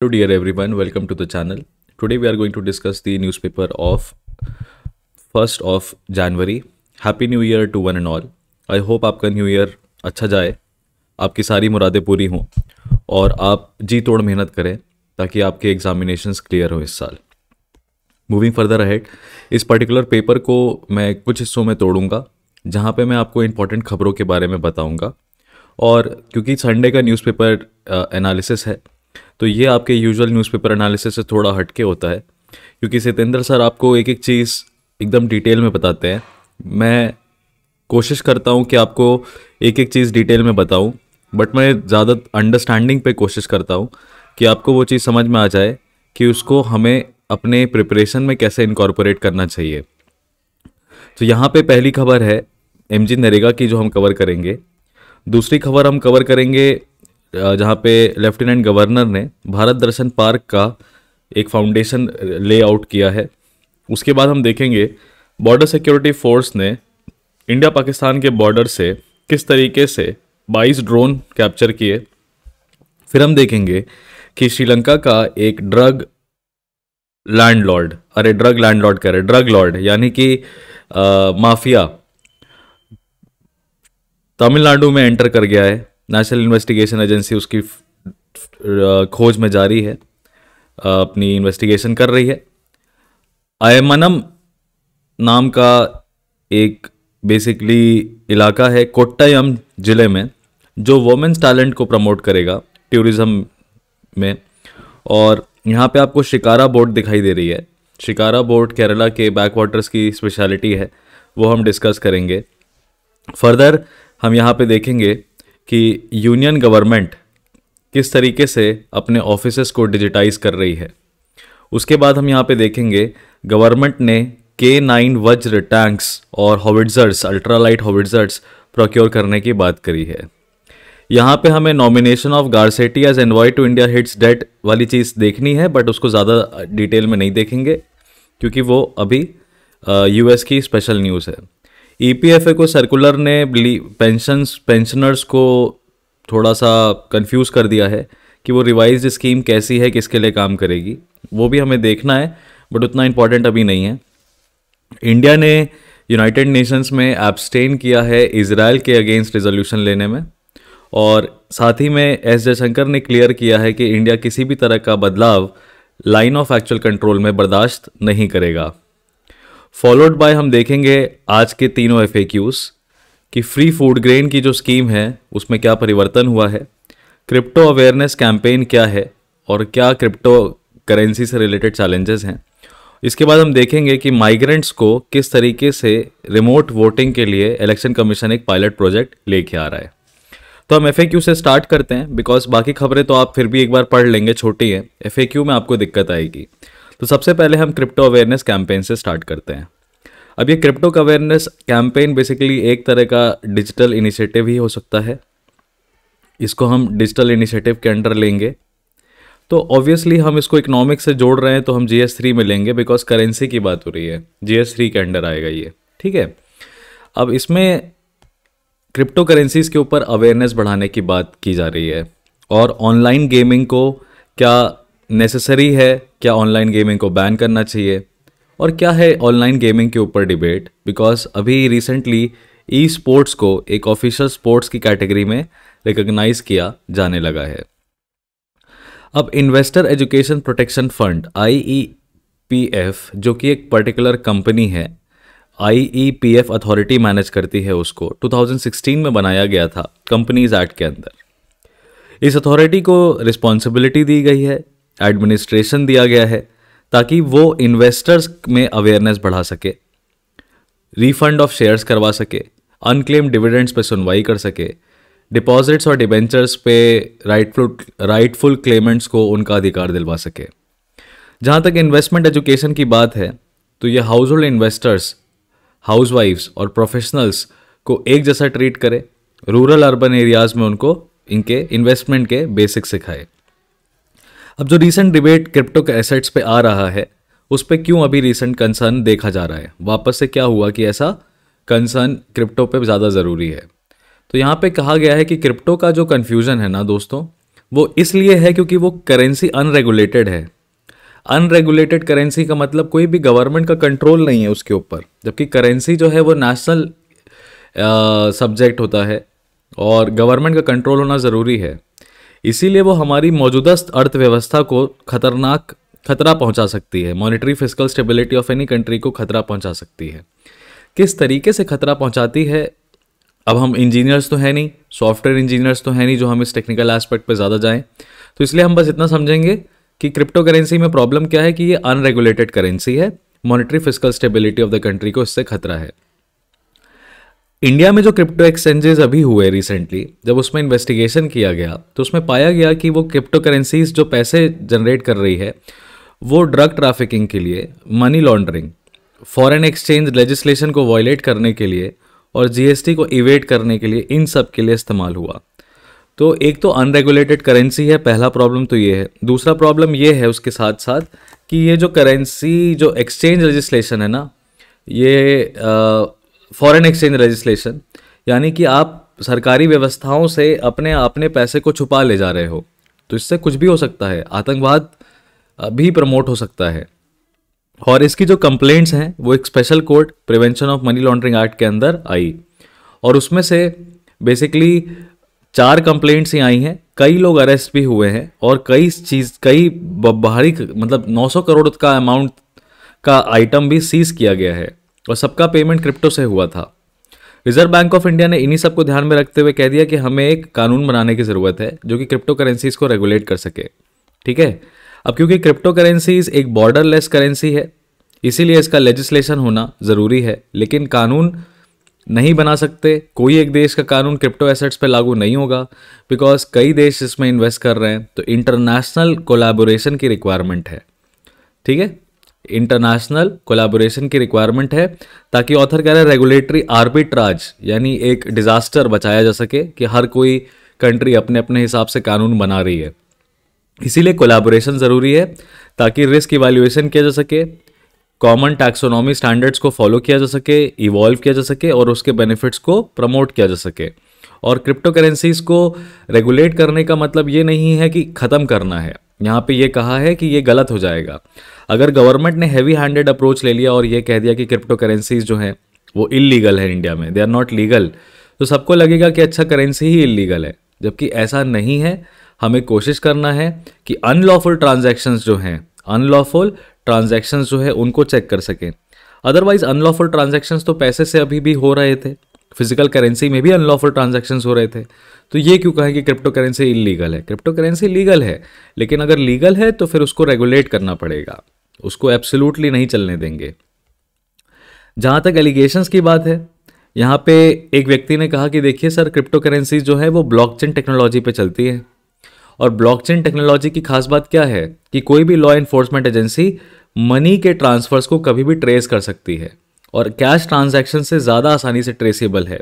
Hello dear everyone, welcome to the channel. Today we are going to discuss the newspaper of 1st of January. Happy New Year to one and all. I hope आपका new year अच्छा जाए आपकी सारी मुरादें पूरी हों और आप जी तोड़ मेहनत करें ताकि आपके एग्जामिनेशंस क्लियर हों इस साल मूविंग फर्दर अहेड इस पर्टिकुलर पेपर को मैं कुछ हिस्सों में तोड़ूंगा जहाँ पे मैं आपको इम्पॉर्टेंट खबरों के बारे में बताऊँगा और क्योंकि संडे का न्यूज़पेपर एनालिसिस uh, है तो ये आपके यूजुअल न्यूज़पेपर एनालिसिस से थोड़ा हटके होता है क्योंकि सितेंद्र सर आपको एक एक चीज़ एकदम डिटेल में बताते हैं मैं कोशिश करता हूँ कि आपको एक एक चीज़ डिटेल में बताऊँ बट मैं ज़्यादा अंडरस्टैंडिंग पे कोशिश करता हूँ कि आपको वो चीज़ समझ में आ जाए कि उसको हमें अपने प्रिपरेशन में कैसे इनकॉर्पोरेट करना चाहिए तो यहाँ पे पहली खबर है एम जी नरेगा की जो हम कवर करेंगे दूसरी खबर हम कवर करेंगे जहाँ पे लेफ्टिनेंट गवर्नर ने भारत दर्शन पार्क का एक फाउंडेशन लेआउट किया है उसके बाद हम देखेंगे बॉर्डर सिक्योरिटी फोर्स ने इंडिया पाकिस्तान के बॉर्डर से किस तरीके से 22 ड्रोन कैप्चर किए फिर हम देखेंगे कि श्रीलंका का एक ड्रग लैंडलॉर्ड अरे ड्रग लैंडलॉर्ड रहे ड्रग लॉर्ड यानी कि माफिया तमिलनाडु में एंटर कर गया है नेशनल इन्वेस्टिगेशन एजेंसी उसकी खोज में जारी है अपनी इन्वेस्टिगेशन कर रही है अयमनम नाम का एक बेसिकली इलाका है कोट्टायम ज़िले में जो वोमेंस टैलेंट को प्रमोट करेगा टूरिज़्म में और यहाँ पे आपको शिकारा बोट दिखाई दे रही है शिकारा बोट केरला के बैक वाटर्स की स्पेशलिटी है वो हम डिस्कस करेंगे फर्दर हम यहाँ पे देखेंगे कि यूनियन गवर्नमेंट किस तरीके से अपने ऑफिस को डिजिटाइज कर रही है उसके बाद हम यहाँ पे देखेंगे गवर्नमेंट ने के नाइन वज्र टैंक्स और हॉविट्जर्स अल्ट्रालाइट हॉविट्जर्स प्रोक्योर करने की बात करी है यहाँ पे हमें nomination of Garcetti as envoy to India hits date वाली चीज़ देखनी है बट उसको ज़्यादा डिटेल में नहीं देखेंगे क्योंकि वो अभी यूएस की स्पेशल न्यूज़ है ईपीएफए e को सर्कुलर ने पेंशन पेंशनर्स को थोड़ा सा कंफ्यूज कर दिया है कि वो रिवाइज स्कीम कैसी है किसके लिए काम करेगी वो भी हमें देखना है बट उतना इम्पॉर्टेंट अभी नहीं है इंडिया ने यूनाइटेड नेशंस में एब्सटेन किया है इसराइल के अगेंस्ट रिजोल्यूशन लेने में और साथ ही में एस जयशंकर ने क्लियर किया है कि इंडिया किसी भी तरह का बदलाव लाइन ऑफ एक्चुअल कंट्रोल में बर्दाश्त नहीं करेगा फॉलोड बाय हम देखेंगे आज के तीनों एफ कि फ्री फूड ग्रेन की जो स्कीम है उसमें क्या परिवर्तन हुआ है क्रिप्टो अवेयरनेस कैंपेन क्या है और क्या क्रिप्टो करेंसी से रिलेटेड चैलेंजेस हैं इसके बाद हम देखेंगे कि माइग्रेंट्स को किस तरीके से रिमोट वोटिंग के लिए इलेक्शन कमीशन एक पायलट प्रोजेक्ट लेके आ रहा है तो हम एफ से स्टार्ट करते हैं बिकॉज बाकी खबरें तो आप फिर भी एक बार पढ़ लेंगे छोटी हैं एफ में आपको दिक्कत आएगी तो सबसे पहले हम क्रिप्टो अवेयरनेस कैंपेन से स्टार्ट करते हैं अब ये क्रिप्टो अवेयरनेस कैंपेन बेसिकली एक तरह का डिजिटल इनिशिएटिव ही हो सकता है इसको हम डिजिटल इनिशिएटिव के अंडर लेंगे तो ऑब्वियसली हम इसको इकोनॉमिक्स से जोड़ रहे हैं तो हम जी एस थ्री में लेंगे बिकॉज करेंसी की बात हो रही है जी एस थ्री के अंडर आएगा ये ठीक है अब इसमें क्रिप्टो करेंसीज़ के ऊपर अवेयरनेस बढ़ाने की बात की जा रही है और ऑनलाइन गेमिंग को क्या नेसेसरी है क्या ऑनलाइन गेमिंग को बैन करना चाहिए और क्या है ऑनलाइन गेमिंग के ऊपर डिबेट बिकॉज अभी रिसेंटली ई स्पोर्ट्स को एक ऑफिशियल स्पोर्ट्स की कैटेगरी में रिकग्नाइज किया जाने लगा है अब investor education protection fund I P F जो कि एक पर्टिकुलर कंपनी है I P F authority manage करती है उसको 2016 में बनाया गया था कंपनीज एक्ट के अंदर इस अथॉरिटी को रिस्पॉन्सिबिलिटी दी गई है एडमिनिस्ट्रेशन दिया गया है ताकि वो इन्वेस्टर्स में अवेयरनेस बढ़ा सके रिफंड ऑफ शेयर्स करवा सके अनक्लेम डिविडेंड्स पर सुनवाई कर सके डिपॉजिट्स और डिबेंचर्स पे राइटफुल राइटफुल क्लेमेंट्स को उनका अधिकार दिलवा सके जहाँ तक इन्वेस्टमेंट एजुकेशन की बात है तो ये हाउस होल्ड इन्वेस्टर्स हाउसवाइफ्स और प्रोफेशनल्स को एक जैसा ट्रीट करे रूरल अर्बन एरियाज़ में उनको इनके इन्वेस्टमेंट के बेसिक सिखाए अब जो रिसेंट डिबेट क्रिप्टो के एसेट्स पे आ रहा है उस पर क्यों अभी रिसेंट कंसर्न देखा जा रहा है वापस से क्या हुआ कि ऐसा कंसर्न क्रिप्टो पे ज़्यादा ज़रूरी है तो यहाँ पे कहा गया है कि क्रिप्टो का जो कन्फ्यूज़न है ना दोस्तों वो इसलिए है क्योंकि वो करेंसी अनरेगुलेटेड है अनरेगुलेटेड करेंसी का मतलब कोई भी गवर्नमेंट का कंट्रोल नहीं है उसके ऊपर जबकि करेंसी जो है वो नेशनल सब्जेक्ट होता है और गवर्नमेंट का कंट्रोल होना ज़रूरी है इसीलिए वो हमारी मौजूदा अर्थव्यवस्था को खतरनाक खतरा पहुंचा सकती है monetary physical stability of any country को खतरा पहुंचा सकती है किस तरीके से खतरा पहुंचाती है अब हम इंजीनियर्स तो हैं नहीं सॉफ्टवेयर इंजीनियर्स तो हैं नहीं जो हम इस टेक्निकल एस्पेक्ट पर ज़्यादा जाएं तो इसलिए हम बस इतना समझेंगे कि क्रिप्टो करेंसी में प्रॉब्लम क्या है कि ये अनरेगुलेटेड करेंसी है monetary physical stability of the country को इससे खतरा है इंडिया में जो क्रिप्टो एक्सचेंजेस अभी हुए रिसेंटली जब उसमें इन्वेस्टिगेशन किया गया तो उसमें पाया गया कि वो क्रिप्टो करेंसीज जो पैसे जनरेट कर रही है वो ड्रग ट्रैफिकिंग के लिए money laundering foreign exchange legislation को वॉयलेट करने के लिए और जीएसटी को इवेट करने के लिए इन सब के लिए इस्तेमाल हुआ तो एक तो अनरेगुलेटेड करेंसी है पहला प्रॉब्लम तो ये है दूसरा प्रॉब्लम ये है उसके साथ साथ कि ये जो करेंसी जो एक्सचेंज लेजिस्लेशन है ना ये आ, फॉरेन एक्सचेंज रजिस्ट्रेशन यानी कि आप सरकारी व्यवस्थाओं से अपने अपने पैसे को छुपा ले जा रहे हो तो इससे कुछ भी हो सकता है आतंकवाद भी प्रमोट हो सकता है और इसकी जो कंप्लेंट्स हैं वो एक special court prevention of money laundering act के अंदर आई और उसमें से बेसिकली चार कंप्लेंट्स ही आई हैं कई लोग अरेस्ट भी हुए हैं और कई चीज़ कई बाहरी मतलब 900 करोड़ का अमाउंट का आइटम भी सीज किया गया है और सबका पेमेंट क्रिप्टो से हुआ था रिजर्व बैंक ऑफ इंडिया ने इन्हीं सबको ध्यान में रखते हुए कह दिया कि हमें एक कानून बनाने की ज़रूरत है जो कि क्रिप्टो करेंसीज को रेगुलेट कर सके ठीक है अब क्योंकि क्रिप्टो करेंसीज एक बॉर्डरलेस करेंसी है इसीलिए इसका लेजिस्लेशन होना ज़रूरी है लेकिन कानून नहीं बना सकते कोई एक देश का कानून क्रिप्टो एसेट्स पर लागू नहीं होगा बिकॉज कई देश इसमें इन्वेस्ट कर रहे हैं तो इंटरनेशनल कोलैबोरेशन की रिक्वायरमेंट है ठीक है इंटरनेशनल कोलैबोरेशन की रिक्वायरमेंट है ताकि ऑथर कह रहे हैं रेगुलेटरी आर्बिट्राज यानी एक डिज़ास्टर बचाया जा सके कि हर कोई कंट्री अपने अपने हिसाब से कानून बना रही है इसीलिए कोलैबोरेशन ज़रूरी है ताकि रिस्क इवैल्यूएशन किया जा सके कॉमन टैक्सोनॉमी स्टैंडर्ड्स को फॉलो किया जा सके इवॉल्व किया जा सके और उसके बेनिफिट्स को प्रमोट किया जा सके और क्रिप्टो करेंसीज को रेगुलेट करने का मतलब ये नहीं है कि ख़त्म करना है यहाँ पे ये कहा है कि ये गलत हो जाएगा अगर गवर्नमेंट ने हैवी हैंडेड अप्रोच ले लिया और ये कह दिया कि क्रिप्टो करेंसीज जो हैं वो इलीगल है इंडिया में दे आर नॉट लीगल तो सबको लगेगा कि अच्छा करेंसी ही इलीगल है जबकि ऐसा नहीं है हमें कोशिश करना है कि अनलॉफुल ट्रांजेक्शन्स जो हैं अनलॉफुल ट्रांजेक्शन्स जो है उनको चेक कर सकें अदरवाइज अनलॉफुल ट्रांजेक्शन्स तो पैसे से अभी भी हो रहे थे फिजिकल करेंसी में भी अनलॉफुल ट्रांजेक्शन हो रहे थे तो ये क्यों कहें कि क्रिप्टो करेंसी इलीगल है क्रिप्टो करेंसी लीगल है लेकिन अगर लीगल है तो फिर उसको रेगुलेट करना पड़ेगा उसको एब्सोल्युटली नहीं चलने देंगे जहां तक एलिगेशन की बात है यहां पे एक व्यक्ति ने कहा कि देखिए सर क्रिप्टो करेंसी जो है वो ब्लॉकचेन टेक्नोलॉजी पे चलती है और ब्लॉकचेन टेक्नोलॉजी की खास बात क्या है कि कोई भी लॉ इन्फोर्समेंट एजेंसी मनी के ट्रांसफर्स को कभी भी ट्रेस कर सकती है और कैश ट्रांजैक्शन से ज़्यादा आसानी से ट्रेसेबल है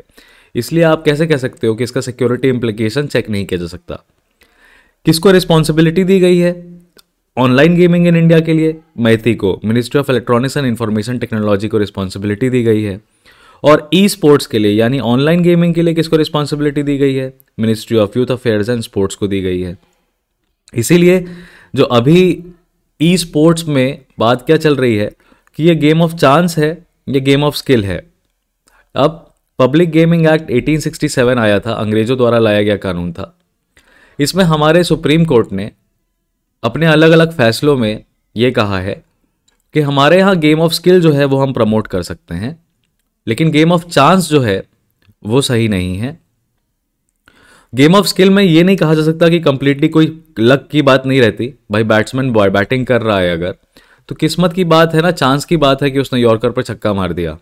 इसलिए आप कैसे कह सकते हो कि इसका सिक्योरिटी इम्प्लीकेशन चेक नहीं किया जा सकता किसको रिस्पॉन्सिबिलिटी दी गई है ऑनलाइन गेमिंग इन इंडिया के लिए मैथी को ministry of electronics and information technology को रिस्पॉन्सिबिलिटी दी गई है और ई स्पोर्ट्स के लिए यानी ऑनलाइन गेमिंग के लिए किसको रिस्पॉन्सिबिलिटी दी गई है ministry of youth affairs and sports को दी गई है इसीलिए जो अभी ई स्पोर्ट्स में बात क्या चल रही है कि ये गेम ऑफ चांस है ये गेम ऑफ स्किल है अब पब्लिक गेमिंग एक्ट 1867 आया था अंग्रेज़ों द्वारा लाया गया कानून था इसमें हमारे सुप्रीम कोर्ट ने अपने अलग अलग फैसलों में ये कहा है कि हमारे यहाँ गेम ऑफ स्किल जो है वो हम प्रमोट कर सकते हैं लेकिन गेम ऑफ चांस जो है वो सही नहीं है गेम ऑफ स्किल में ये नहीं कहा जा सकता कि कंप्लीटली कोई लक की बात नहीं रहती भाई बैट्समैन बॉय बैटिंग कर रहा है अगर तो किस्मत की बात है ना चांस की बात है कि उसने यॉर्कर पर छक्का मार दिया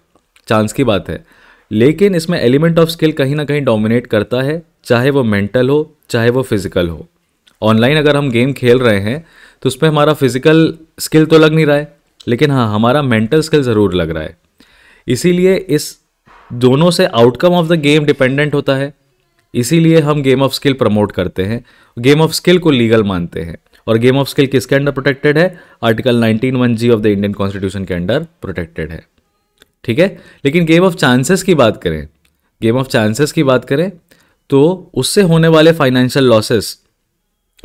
चांस की बात है लेकिन इसमें एलिमेंट ऑफ स्किल कहीं ना कहीं डोमिनेट करता है चाहे वो मेंटल हो चाहे वो फिज़िकल हो ऑनलाइन अगर हम गेम खेल रहे हैं तो उसमें हमारा फिज़िकल स्किल तो लग नहीं रहा है लेकिन हाँ हमारा मेंटल स्किल ज़रूर लग रहा है इसीलिए इस दोनों से outcome of the game dependent होता है इसीलिए हम गेम ऑफ स्किल प्रमोट करते हैं गेम ऑफ स्किल को लीगल मानते हैं और गेम ऑफ स्किल किसके अंडर प्रोटेक्टेड है article nineteen one G of the Indian constitution के अंडर प्रोटेक्टेड है ठीक है लेकिन गेम ऑफ चांसेस की बात करें गेम ऑफ चांसेस की बात करें तो उससे होने वाले फाइनेंशियल लॉसेस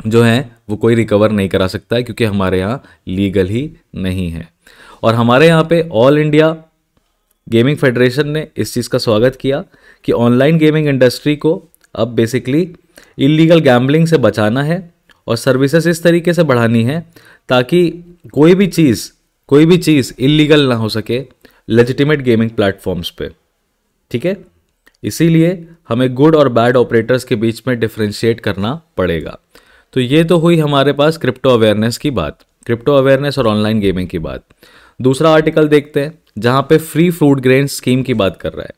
जो हैं वो कोई रिकवर नहीं करा सकता है क्योंकि हमारे यहाँ लीगल ही नहीं है और हमारे यहाँ पे ऑल इंडिया गेमिंग फेडरेशन ने इस चीज़ का स्वागत किया कि ऑनलाइन गेमिंग इंडस्ट्री को अब बेसिकली इलीगल गैम्बलिंग से बचाना है और सर्विसेज इस तरीके से बढ़ानी है ताकि कोई भी चीज़ कोई भी चीज़ इलीगल ना हो सके लेजिटिमेट गेमिंग प्लेटफॉर्म्स पे ठीक है इसीलिए हमें गुड और बैड ऑपरेटर्स के बीच में डिफ्रेंशिएट करना पड़ेगा तो ये तो हुई हमारे पास क्रिप्टो अवेयरनेस की बात क्रिप्टो अवेयरनेस और ऑनलाइन गेमिंग की बात दूसरा आर्टिकल देखते हैं जहाँ पे फ्री फूड ग्रेन स्कीम की बात कर रहा है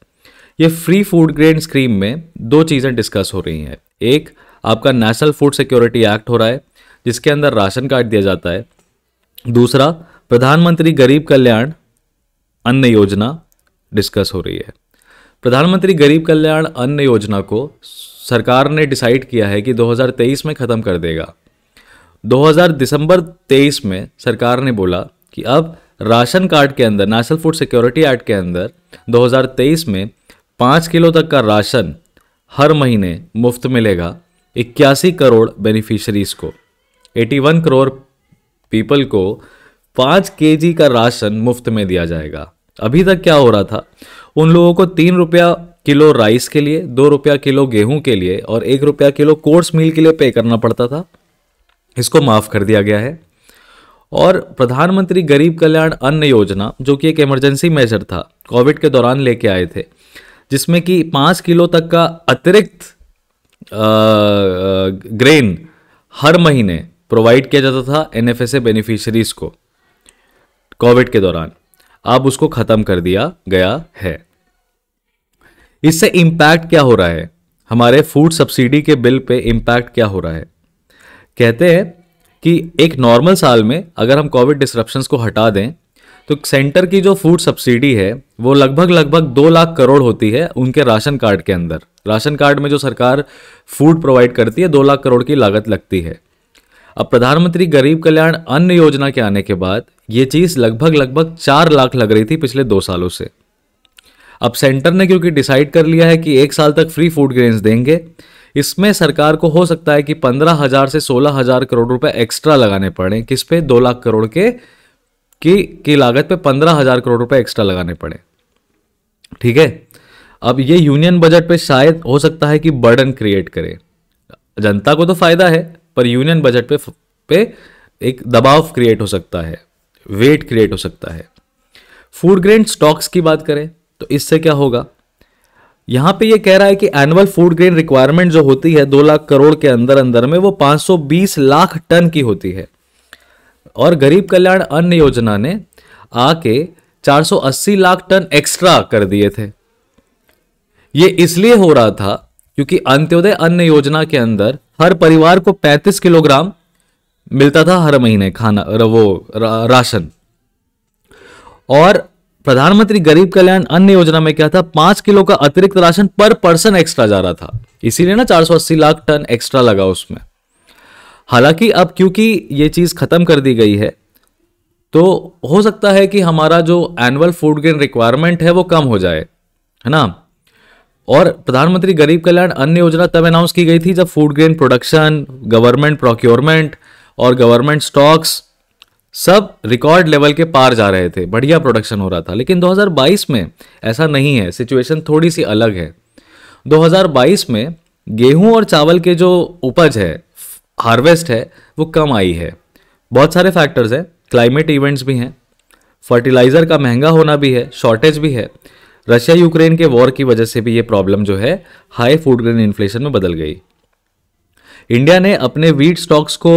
ये फ्री फूड ग्रेन स्कीम में दो चीज़ें डिस्कस हो रही हैं एक आपका नेशनल फूड सिक्योरिटी एक्ट हो रहा है जिसके अंदर राशन कार्ड दिया जाता है दूसरा प्रधानमंत्री गरीब कल्याण अन्न योजना डिस्कस हो रही है प्रधानमंत्री गरीब कल्याण अन्न योजना को सरकार ने डिसाइड किया है कि 2023 में ख़त्म कर देगा 2000 दिसंबर 23 में सरकार ने बोला कि अब राशन कार्ड के अंदर नेशनल फूड सिक्योरिटी एक्ट के अंदर 2023 में पाँच किलो तक का राशन हर महीने मुफ्त मिलेगा इक्यासी करोड़ बेनिफिशरीज को 81 करोड़ पीपल को 5 के जी का राशन मुफ्त में दिया जाएगा अभी तक क्या हो रहा था उन लोगों को तीन रुपया किलो राइस के लिए दो रुपया किलो गेहूं के लिए और एक रुपया किलो कोर्स मील के लिए पे करना पड़ता था इसको माफ़ कर दिया गया है और प्रधानमंत्री गरीब कल्याण अन्न योजना जो कि एक इमरजेंसी मेजर था कोविड के दौरान लेके आए थे जिसमें कि पाँच किलो तक का अतिरिक्त ग्रेन हर महीने प्रोवाइड किया जाता था N F S A beneficiaries को कोविड के दौरान अब उसको ख़त्म कर दिया गया है इससे इंपैक्ट क्या हो रहा है हमारे फूड सब्सिडी के बिल पे इंपैक्ट क्या हो रहा है कहते हैं कि एक नॉर्मल साल में अगर हम कोविड डिस्ट्रप्शन को हटा दें तो सेंटर की जो फूड सब्सिडी है वो लगभग लगभग दो लाख करोड़ होती है उनके राशन कार्ड के अंदर राशन कार्ड में जो सरकार फूड प्रोवाइड करती है दो लाख करोड़ की लागत लगती है अब प्रधानमंत्री गरीब कल्याण अन्न योजना के आने के बाद ये चीज़ लगभग लगभग चार लाख लग रही थी पिछले दो सालों से अब सेंटर ने क्योंकि डिसाइड कर लिया है कि एक साल तक फ्री फूड ग्रेन्स देंगे इसमें सरकार को हो सकता है कि पंद्रह हज़ार से सोलह हज़ार करोड़ रुपए एक्स्ट्रा लगाने पड़े किस पे दो लाख करोड़ के की की लागत पे पंद्रह हज़ार करोड़ रुपए एक्स्ट्रा लगाने पड़े ठीक है अब ये यूनियन बजट पे शायद हो सकता है कि बर्डन क्रिएट करे जनता को तो फायदा है पर यूनियन बजट पे पे एक दबाव क्रिएट हो सकता है वेट क्रिएट हो सकता है फूड ग्रेन स्टॉक्स की बात करें तो इससे क्या होगा यहां पे ये कह रहा है कि एनुअल फूड ग्रेन रिक्वायरमेंट जो होती है दो लाख करोड़ के अंदर अंदर में वो 520 लाख टन की होती है और गरीब कल्याण अन्न योजना ने आके 480 लाख टन एक्स्ट्रा कर दिए थे ये इसलिए हो रहा था क्योंकि अंत्योदय अन्न योजना के अंदर हर परिवार को 35 किलोग्राम मिलता था हर महीने खाना वो राशन और प्रधानमंत्री गरीब कल्याण अन्न योजना में क्या था पांच किलो का अतिरिक्त राशन पर पर्सन एक्स्ट्रा जा रहा था इसीलिए ना 480 लाख टन एक्स्ट्रा लगा उसमें हालांकि अब क्योंकि ये चीज़ ख़त्म कर दी गई है तो हो सकता है कि हमारा जो एनुअल फूड ग्रेन रिक्वायरमेंट है वो कम हो जाए है ना और प्रधानमंत्री गरीब कल्याण अन्न योजना तब अनाउंस की गई थी जब food grain production government procurement और गवर्नमेंट स्टॉक्स सब रिकॉर्ड लेवल के पार जा रहे थे बढ़िया प्रोडक्शन हो रहा था लेकिन 2022 में ऐसा नहीं है सिचुएशन थोड़ी सी अलग है 2022 में गेहूं और चावल के जो उपज है हार्वेस्ट है वो कम आई है बहुत सारे फैक्टर्स हैं क्लाइमेट इवेंट्स भी हैं फर्टिलाइज़र का महंगा होना भी है शॉर्टेज भी है रशिया यूक्रेन के वॉर की वजह से भी ये प्रॉब्लम जो है हाई फूड ग्रेन इन्फ्लेशन में बदल गई इंडिया ने अपने वीट स्टॉक्स को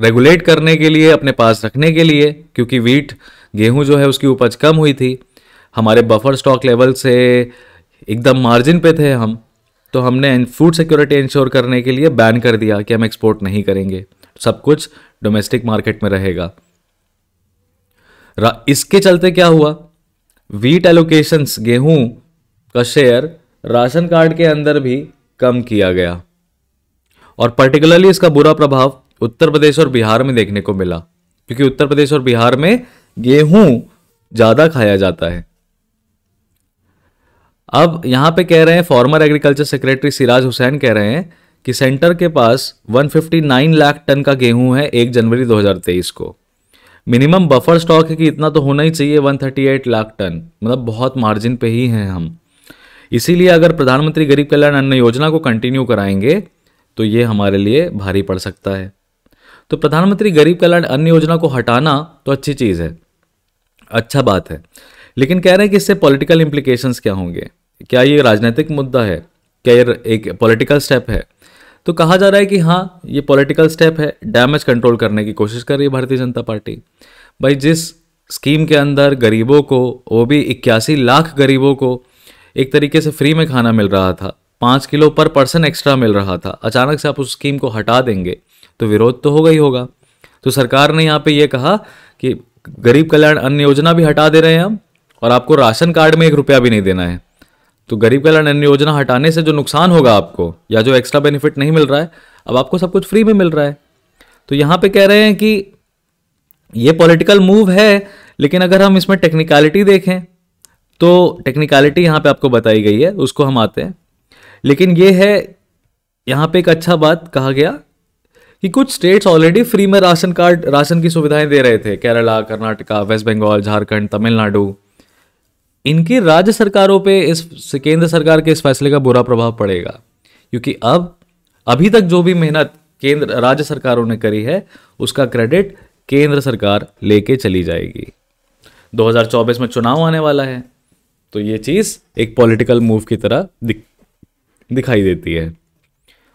रेगुलेट करने के लिए अपने पास रखने के लिए क्योंकि वीट गेहूं जो है उसकी उपज कम हुई थी हमारे बफर स्टॉक लेवल से एकदम मार्जिन पे थे हम तो हमने फूड सिक्योरिटी इंश्योर करने के लिए बैन कर दिया कि हम एक्सपोर्ट नहीं करेंगे सब कुछ डोमेस्टिक मार्केट में रहेगा इसके चलते क्या हुआ वीट एलोकेशंस गेहूं का शेयर राशन कार्ड के अंदर भी कम किया गया और पर्टिकुलरली इसका बुरा प्रभाव उत्तर प्रदेश और बिहार में देखने को मिला क्योंकि उत्तर प्रदेश और बिहार में गेहूं ज़्यादा खाया जाता है अब यहाँ पे कह रहे हैं former agriculture secretary Siraj Hussain कह रहे हैं कि सेंटर के पास 159 लाख टन का गेहूं है 1 जनवरी 2023 को मिनिमम बफर स्टॉक है कि इतना तो होना ही चाहिए 138 लाख टन मतलब बहुत मार्जिन पे ही हैं हम इसीलिए अगर प्रधानमंत्री गरीब कल्याण अन्न योजना को कंटिन्यू कराएंगे तो ये हमारे लिए भारी पड़ सकता है तो प्रधानमंत्री गरीब कल्याण अन्न योजना को हटाना तो अच्छी चीज़ है अच्छा बात है लेकिन कह रहे हैं कि इससे पॉलिटिकल इम्प्लीकेशंस क्या होंगे क्या ये राजनीतिक मुद्दा है क्या ये एक पॉलिटिकल स्टेप है तो कहा जा रहा है कि हाँ ये पॉलिटिकल स्टेप है डैमेज कंट्रोल करने की कोशिश कर रही है भारतीय जनता पार्टी भाई जिस स्कीम के अंदर गरीबों को वो भी इक्यासी लाख गरीबों को एक तरीके से फ्री में खाना मिल रहा था पाँच किलो पर पर्सन एक्स्ट्रा मिल रहा था अचानक से आप उस स्कीम को हटा देंगे तो विरोध तो होगा ही होगा तो सरकार ने यहाँ पे ये कहा कि गरीब कल्याण अन्न योजना भी हटा दे रहे हैं हम और आपको राशन कार्ड में एक रुपया भी नहीं देना है तो गरीब कल्याण अन्न योजना हटाने से जो नुकसान होगा आपको या जो एक्स्ट्रा बेनिफिट नहीं मिल रहा है अब आपको सब कुछ फ्री में मिल रहा है तो यहाँ पे कह रहे हैं कि ये पॉलिटिकल मूव है लेकिन अगर हम इसमें टेक्निकलिटी देखें तो टेक्निकलिटी यहाँ पे आपको बताई गई है उसको हम आते हैं लेकिन ये है यहाँ पे एक अच्छा बात कहा गया कि कुछ स्टेट्स ऑलरेडी फ्री में राशन कार्ड राशन की सुविधाएं दे रहे थे केरला कर्नाटका वेस्ट बंगाल झारखंड तमिलनाडु इनकी राज्य सरकारों पे इस केंद्र सरकार के इस फैसले का बुरा प्रभाव पड़ेगा क्योंकि अब अभी तक जो भी मेहनत केंद्र राज्य सरकारों ने करी है उसका क्रेडिट केंद्र सरकार लेके चली जाएगी 2024 में चुनाव आने वाला है तो ये चीज़ एक पॉलिटिकल मूव की तरह दिख दिखाई देती है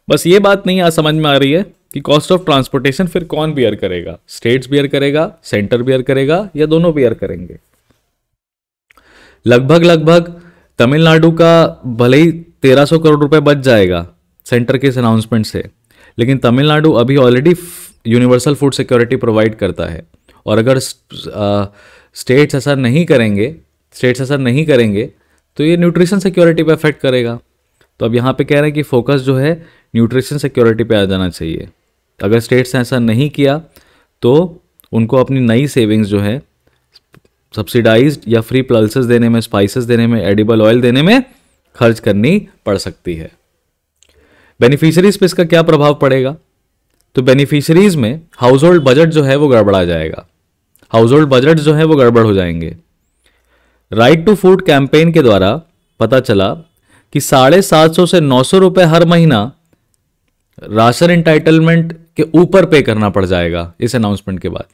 बस ये बात नहीं आज समझ में आ रही है कि कॉस्ट ऑफ ट्रांसपोर्टेशन फिर कौन बियर करेगा स्टेट्स बियर करेगा सेंटर बियर करेगा या दोनों बियर करेंगे लगभग लगभग तमिलनाडु का भले ही सौ करोड़ रुपए बच जाएगा सेंटर के इस अनाउंसमेंट से लेकिन तमिलनाडु अभी already universal food security provide करता है और अगर स्टेट्स ऐसा नहीं करेंगे स्टेट्स ऐसा नहीं करेंगे तो ये न्यूट्रिशन सिक्योरिटी पे अफेक्ट करेगा तो अब यहाँ पे कह रहे हैं कि फोकस जो है न्यूट्रिशन सिक्योरिटी पे आ जाना चाहिए अगर स्टेट्स ने ऐसा नहीं किया तो उनको अपनी नई सेविंग्स जो है सब्सिडाइज या फ्री पल्सेस देने में स्पाइसेस देने में एडिबल ऑयल देने में खर्च करनी पड़ सकती है बेनिफिशरीज पे इसका क्या प्रभाव पड़ेगा तो बेनिफिशरीज में हाउस होल्ड बजट जो है वो गड़बड़ा जाएगा हाउस होल्ड बजट जो है वो गड़बड़ हो जाएंगे राइट टू फूड कैंपेन के द्वारा पता चला कि साढ़े सात सौ से नौ सौ रुपये हर महीना राशन इंटाइटलमेंट के ऊपर पे करना पड़ जाएगा इस अनाउंसमेंट के बाद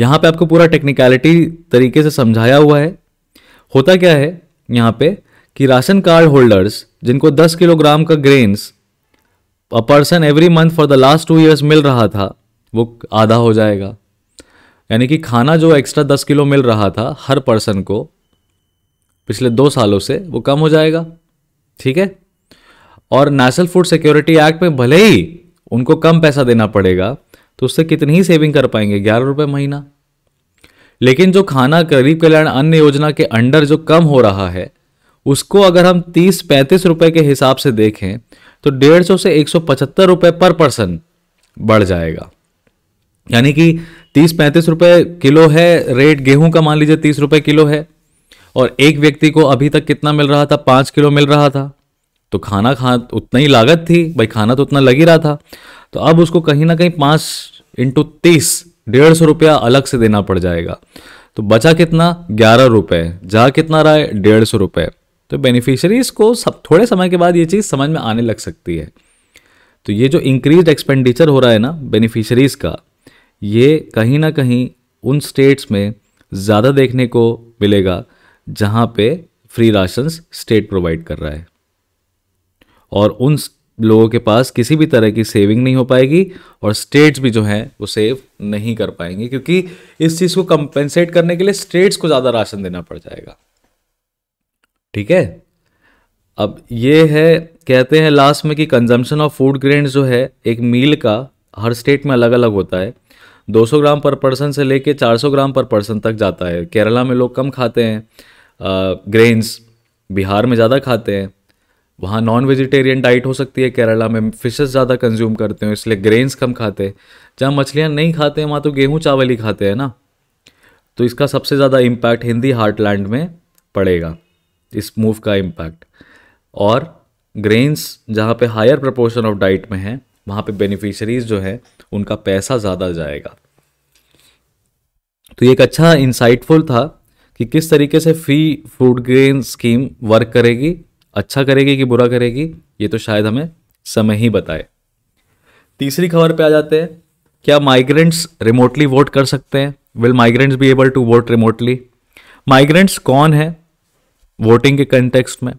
यहाँ पे आपको पूरा टेक्निकलिटी तरीके से समझाया हुआ है होता क्या है यहाँ पे कि राशन कार्ड होल्डर्स जिनको 10 किलोग्राम का grains a person every month for the last two years मिल रहा था वो आधा हो जाएगा यानी कि खाना जो एक्स्ट्रा दस किलो मिल रहा था हर पर्सन को पिछले दो सालों से वो कम हो जाएगा ठीक है और नेशनल फूड सिक्योरिटी एक्ट में भले ही उनको कम पैसा देना पड़ेगा तो उससे कितनी ही सेविंग कर पाएंगे ग्यारह रुपये महीना लेकिन जो खाना गरीब कल्याण अन्न योजना के अंडर जो कम हो रहा है उसको अगर हम तीस पैंतीस रुपए के हिसाब से देखें तो डेढ़ सौ से एक सौ पचहत्तर रुपये पर पर्सन बढ़ जाएगा यानी कि तीस पैंतीस रुपए किलो है रेट गेहूं का मान लीजिए तीस रुपए किलो है और एक व्यक्ति को अभी तक कितना मिल रहा था पाँच किलो मिल रहा था तो खाना खा उतना ही लागत थी भाई खाना तो उतना लग ही रहा था तो अब उसको कहीं ना कहीं पाँच इंटू तीस डेढ़ सौ रुपया अलग से देना पड़ जाएगा तो बचा कितना ग्यारह रुपये जा कितना रहा है डेढ़ सौ रुपये तो बेनिफिशरीज को सब थोड़े समय के बाद ये चीज़ समझ में आने लग सकती है तो ये जो इंक्रीज एक्सपेंडिचर हो रहा है ना बेनिफिशरीज का ये कहीं ना कहीं उन स्टेट्स में ज़्यादा देखने को मिलेगा जहाँ पे फ्री राशन स्टेट प्रोवाइड कर रहा है और उन लोगों के पास किसी भी तरह की सेविंग नहीं हो पाएगी और स्टेट्स भी जो हैं वो सेव नहीं कर पाएंगे क्योंकि इस चीज़ को कंपेंसेट करने के लिए स्टेट्स को ज़्यादा राशन देना पड़ जाएगा ठीक है अब ये है कहते हैं लास्ट में कि कंजम्पशन ऑफ फूड ग्रेन जो है एक मील का हर स्टेट में अलग अलग होता है 200 ग्राम पर पर्सन से लेके 400 ग्राम पर पर्सन तक जाता है केरला में लोग कम खाते हैं ग्रेन्स बिहार में ज़्यादा खाते हैं वहाँ नॉन वेजिटेरियन डाइट हो सकती है केरला में फिशेस ज़्यादा कंज्यूम करते हैं इसलिए ग्रेन्स कम खाते हैं जहाँ मछलियाँ नहीं खाते हैं वहाँ तो गेहूँ चावल ही खाते हैं ना तो इसका सबसे ज़्यादा इम्पैक्ट हिंदी हार्टलैंड में पड़ेगा इस मूव का इम्पैक्ट और ग्रेन्स जहाँ पे हायर प्रपोर्शन ऑफ डाइट में है वहाँ पे बेनिफिशरीज जो है उनका पैसा ज़्यादा जाएगा तो ये एक अच्छा इंसाइटफुल था कि किस तरीके से free food grain scheme work करेगी अच्छा करेगी कि बुरा करेगी ये तो शायद हमें समय ही बताए तीसरी खबर पे आ जाते हैं क्या माइग्रेंट्स रिमोटली वोट कर सकते हैं will migrants be able to vote remotely migrants कौन है वोटिंग के कंटेक्स्ट में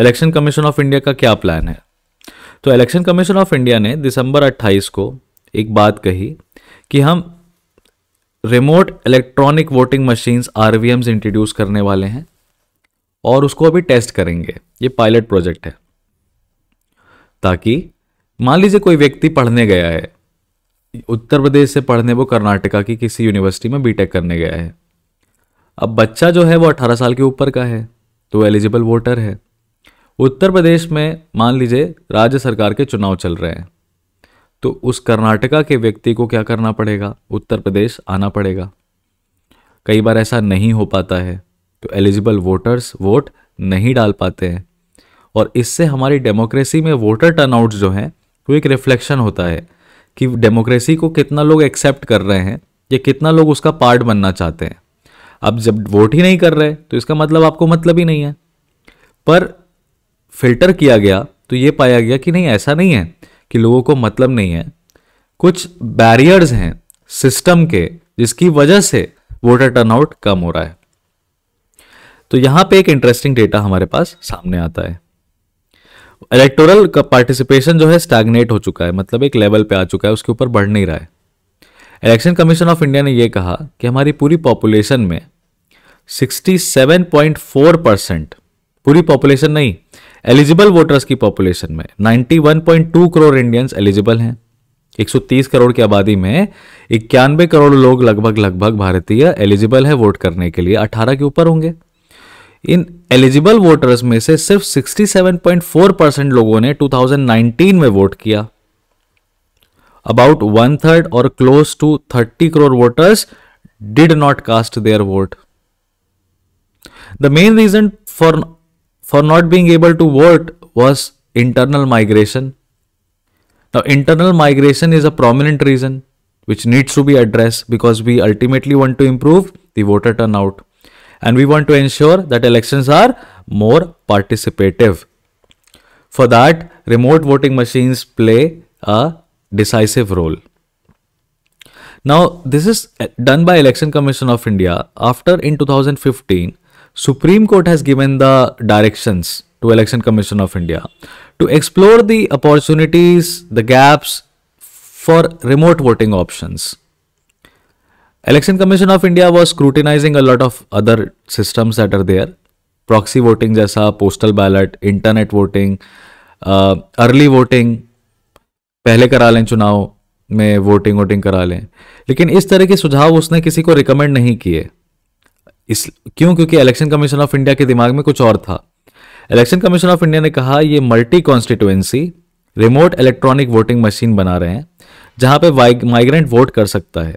इलेक्शन कमीशन ऑफ इंडिया का क्या प्लान है तो इलेक्शन कमीशन ऑफ इंडिया ने दिसंबर 28 को एक बात कही कि हम remote electronic voting machines are introduce करने वाले हैं और उसको अभी टेस्ट करेंगे ये पायलट प्रोजेक्ट है ताकि मान लीजिए कोई व्यक्ति पढ़ने गया है उत्तर प्रदेश से पढ़ने वो कर्नाटका की किसी यूनिवर्सिटी में बीटेक करने गया है अब बच्चा जो है वो 18 साल के ऊपर का है तो एलिजिबल वोटर है उत्तर प्रदेश में मान लीजिए राज्य सरकार के चुनाव चल रहे हैं तो उस कर्नाटका के व्यक्ति को क्या करना पड़ेगा उत्तर प्रदेश आना पड़ेगा कई बार ऐसा नहीं हो पाता है तो एलिजिबल वोटर्स वोट नहीं डाल पाते हैं और इससे हमारी डेमोक्रेसी में वोटर टर्नआउट जो हैं वो एक रिफ्लेक्शन होता है कि डेमोक्रेसी को कितना लोग एक्सेप्ट कर रहे हैं या कितना लोग उसका पार्ट बनना चाहते हैं अब जब वोट ही नहीं कर रहे तो इसका मतलब आपको मतलब ही नहीं है पर फिल्टर किया गया तो ये पाया गया कि नहीं ऐसा नहीं है कि लोगों को मतलब नहीं है कुछ बैरियर्स हैं सिस्टम के जिसकी वजह से वोटर टर्नआउट कम हो रहा है तो यहां पे एक इंटरेस्टिंग डेटा हमारे पास सामने आता है इलेक्टोरल का पार्टिसिपेशन जो है स्टैगनेट हो चुका है मतलब एक लेवल पे आ चुका है उसके ऊपर बढ़ नहीं रहा है इलेक्शन कमीशन ऑफ इंडिया ने यह कहा कि हमारी पूरी पॉपुलेशन में 67.4 परसेंट पूरी पॉपुलेशन नहीं एलिजिबल वोटर्स की पॉपुलेशन में 91.2 करोड़ इंडियंस एलिजिबल हैं 130 करोड़ की आबादी में इक्यानवे करोड़ लोग लगभग लगभग भारतीय एलिजिबल है वोट करने के लिए 18 के ऊपर होंगे इन एलिजिबल वोटर्स में से सिर्फ 67.4 परसेंट लोगों ने 2019 में वोट किया अबाउट वन थर्ड और close to 30 crore voters did not cast their vote the main reason for for not being able to vote was internal migration internal migration is a prominent reason which needs to be address because we ultimately want to improve the voter turn out and we want to ensure that elections are more participative. For that, remote voting machines play a decisive role. Now, this is uh, done by Election Commission of India. After in 2015, Supreme Court has given the directions to Election Commission of India to explore the opportunities, the gaps for remote voting options. Election commission of India was scrutinising a lot of other systems that are there proxy voting जैसा postal ballot internet voting early voting पहले करा लें चुनाव में voting voting करा लें लेकिन इस तरह के सुझाव उसने किसी को रिकमेंड नहीं किए इस क्यों क्योंकि इलेक्शन कमीशन ऑफ इंडिया के दिमाग में कुछ और था इलेक्शन कमीशन ऑफ इंडिया ने कहा ये multi constituency remote electronic voting machine बना रहे हैं जहां पे माइग्रेंट वोट कर सकता है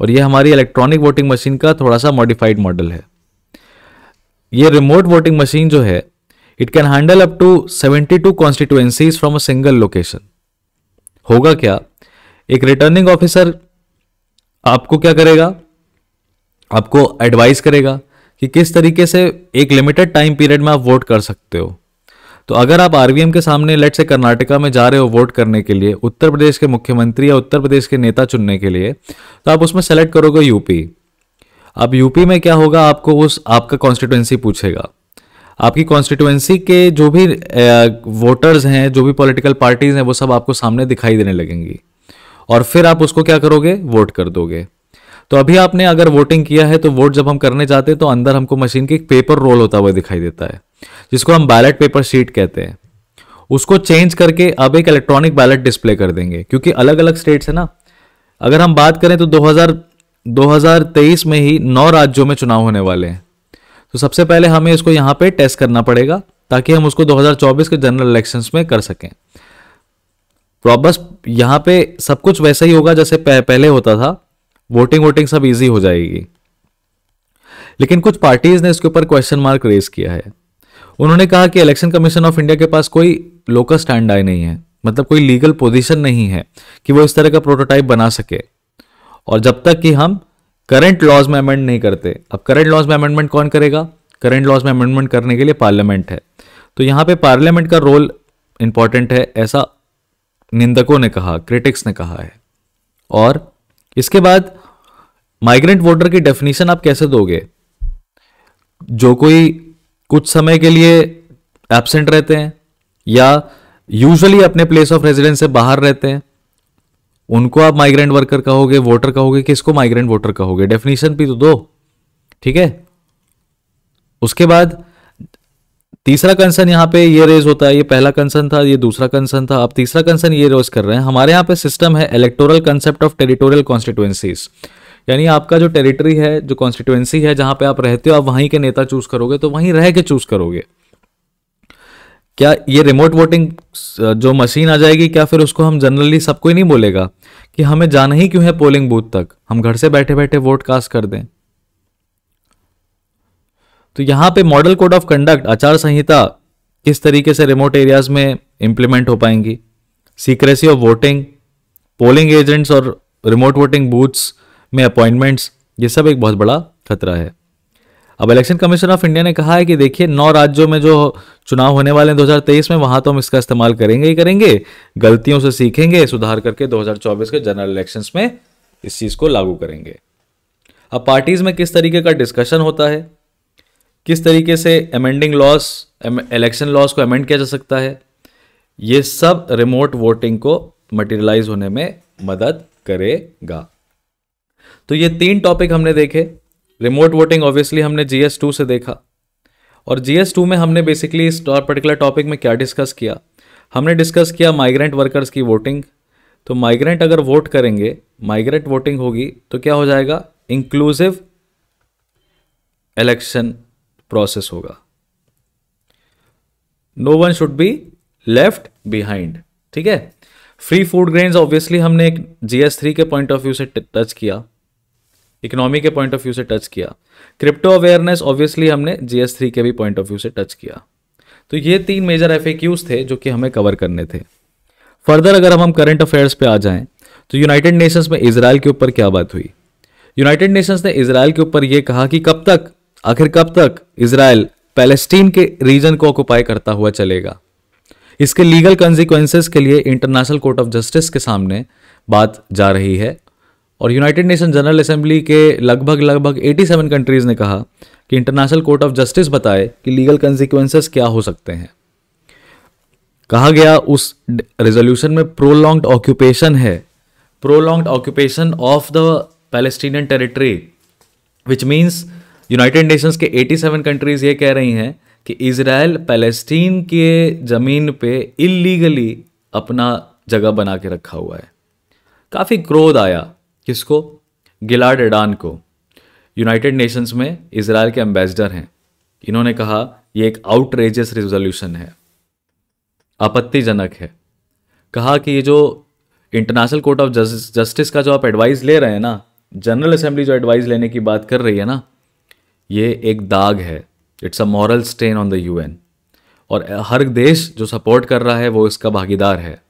और ये हमारी इलेक्ट्रॉनिक वोटिंग मशीन का थोड़ा सा मॉडिफाइड मॉडल है ये रिमोट वोटिंग मशीन जो है it can handle up to 72 to constituencies from a single location होगा क्या एक रिटर्निंग ऑफिसर आपको क्या करेगा आपको एडवाइस करेगा कि किस तरीके से एक लिमिटेड टाइम पीरियड में आप वोट कर सकते हो तो अगर आप आरवीएम के सामने लेट से कर्नाटका में जा रहे हो वोट करने के लिए उत्तर प्रदेश के मुख्यमंत्री या उत्तर प्रदेश के नेता चुनने के लिए तो आप उसमें सेलेक्ट करोगे यूपी अब यूपी में क्या होगा आपको उस आपका कॉन्स्टिट्युएंसी पूछेगा आपकी कॉन्स्टिट्यूएंसी के जो भी वोटर्स हैं जो भी पॉलिटिकल पार्टीज हैं वो सब आपको सामने दिखाई देने लगेंगी और फिर आप उसको क्या करोगे वोट कर दोगे तो अभी आपने अगर वोटिंग किया है तो वोट जब हम करने जाते हैं तो अंदर हमको मशीन के पेपर रोल होता हुआ दिखाई देता है जिसको हम बैलेट पेपर शीट कहते हैं उसको चेंज करके अब एक इलेक्ट्रॉनिक बैलेट डिस्प्ले कर देंगे क्योंकि अलग अलग स्टेट्स है ना अगर हम बात करें तो 2000 2023 में ही नौ राज्यों में चुनाव होने वाले हैं तो सबसे पहले हमें इसको यहाँ पे टेस्ट करना पड़ेगा ताकि हम उसको 2024 के जनरल इलेक्शन में कर सकें प्रॉबस यहाँ पे सब कुछ वैसा ही होगा जैसे पह, पहले होता था वोटिंग वोटिंग सब इजी हो जाएगी लेकिन कुछ पार्टीज ने इसके ऊपर क्वेश्चन मार्क रेज किया है उन्होंने कहा कि इलेक्शन कमीशन ऑफ इंडिया के पास कोई लोकल स्टैंड आई नहीं है मतलब कोई लीगल पोजीशन नहीं है कि वो इस तरह का प्रोटोटाइप बना सके और जब तक कि हम करंट लॉज में अमेंड नहीं करते अब करंट लॉज में अमेंडमेंट कौन करेगा करंट लॉज में अमेंडमेंट करने के लिए पार्लियामेंट है तो यहां पे पार्लियामेंट का रोल इंपॉर्टेंट है ऐसा निंदकों ने कहा क्रिटिक्स ने कहा है और इसके बाद माइग्रेंट वोटर की डेफिनेशन आप कैसे दोगे जो कोई कुछ समय के लिए एबसेंट रहते हैं या यूजुअली अपने प्लेस ऑफ रेजिडेंस से बाहर रहते हैं उनको आप माइग्रेंट वर्कर कहोगे वोटर कहोगे किसको माइग्रेंट वोटर कहोगे डेफिनेशन भी तो दो ठीक है उसके बाद तीसरा कंसर्न यहाँ पे ये रेज होता है ये पहला कंसर्न था ये दूसरा कंसर्न था अब तीसरा कंसर्न ये रेज कर रहे हैं हमारे यहाँ पे सिस्टम है electoral concept of territorial constituencies यानी आपका जो टेरिटरी है जो कॉन्स्टिट्यूएंसी है जहां पे आप रहते हो आप वहीं के नेता चूज करोगे तो वहीं रह के चूज करोगे क्या ये रिमोट वोटिंग जो मशीन आ जाएगी क्या फिर उसको हम जनरली सबको ही नहीं बोलेगा कि हमें जाना ही क्यों है पोलिंग बूथ तक हम घर से बैठे बैठे वोट कास्ट कर दें तो यहाँ पे मॉडल कोड ऑफ कंडक्ट आचार संहिता किस तरीके से रिमोट एरियाज में इंप्लीमेंट हो पाएंगी secrecy of voting polling agents और रिमोट वोटिंग बूथ्स में अपॉइंटमेंट्स ये सब एक बहुत बड़ा खतरा है अब इलेक्शन कमीशन ऑफ इंडिया ने कहा है कि देखिए नौ राज्यों में जो चुनाव होने वाले हैं 2023 में वहां तो हम इसका इस्तेमाल करेंगे ही करेंगे गलतियों से सीखेंगे सुधार करके 2024 के जनरल इलेक्शंस में इस चीज़ को लागू करेंगे अब पार्टीज में किस तरीके का डिस्कशन होता है किस तरीके से अमेंडिंग लॉस इलेक्शन लॉस को अमेंड किया जा सकता है ये सब रिमोट वोटिंग को मटेरियलाइज होने में मदद करेगा तो ये तीन टॉपिक हमने देखे रिमोट वोटिंग ऑब्वियसली हमने जीएस टू से देखा और जीएस टू में हमने बेसिकली इस पर्टिकुलर टॉपिक में क्या डिस्कस किया हमने डिस्कस किया माइग्रेंट वर्कर्स की वोटिंग तो माइग्रेंट अगर वोट करेंगे माइग्रेंट वोटिंग होगी तो क्या हो जाएगा इंक्लूसिव इलेक्शन प्रोसेस होगा no one should be left behind ठीक है फ्री फूड ग्रेन्स ऑब्वियसली हमने एक जीएस थ्री के पॉइंट ऑफ व्यू से टच किया इकोनॉमी के पॉइंट ऑफ व्यू से टच किया क्रिप्टो अवेयरनेस ऑब्वियसली हमने जीएस थ्री के भी पॉइंट ऑफ व्यू से टच किया तो ये तीन मेजर एफ थे जो कि हमें कवर करने थे फर्दर अगर हम हम करंट अफेयर्स पे आ जाएं तो यूनाइटेड नेशंस में इसराइल के ऊपर क्या बात हुई यूनाइटेड नेशंस ने इसराइल के ऊपर यह कहा कि कब तक आखिर कब तक इसराइल पैलेस्टीन के रीजन को ऑक्यूपाई करता हुआ चलेगा इसके लीगल कॉन्सिक्वेंसेस के लिए इंटरनेशनल कोर्ट ऑफ जस्टिस के सामने बात जा रही है और यूनाइटेड नेशन जनरल असेंबली के लगभग लगभग 87 कंट्रीज़ ने कहा कि इंटरनेशनल कोर्ट ऑफ जस्टिस बताए कि लीगल कंसिक्वेंसेस क्या हो सकते हैं कहा गया उस रेजोल्यूशन में प्रोलॉन्ग्ड ऑक्यूपेशन है prolonged occupation of the Palestinian territory which means United Nations के 87 कंट्रीज ये कह रही हैं कि इसराइल पैलेस्टीन के ज़मीन पे इलीगली अपना जगह बना के रखा हुआ है काफ़ी क्रोध आया किसको गिलाड एडान को यूनाइटेड नेशंस में इसराइल के एम्बेसडर हैं इन्होंने कहा यह एक आउटरेजियस रिजोल्यूशन है आपत्तिजनक है कहा कि ये जो इंटरनेशनल कोर्ट ऑफ जस्टिस का जो आप एडवाइस ले रहे हैं ना जनरल असेंबली जो एडवाइस लेने की बात कर रही है ना ये एक दाग है it's a moral stain on the U और हर देश जो सपोर्ट कर रहा है वो इसका भागीदार है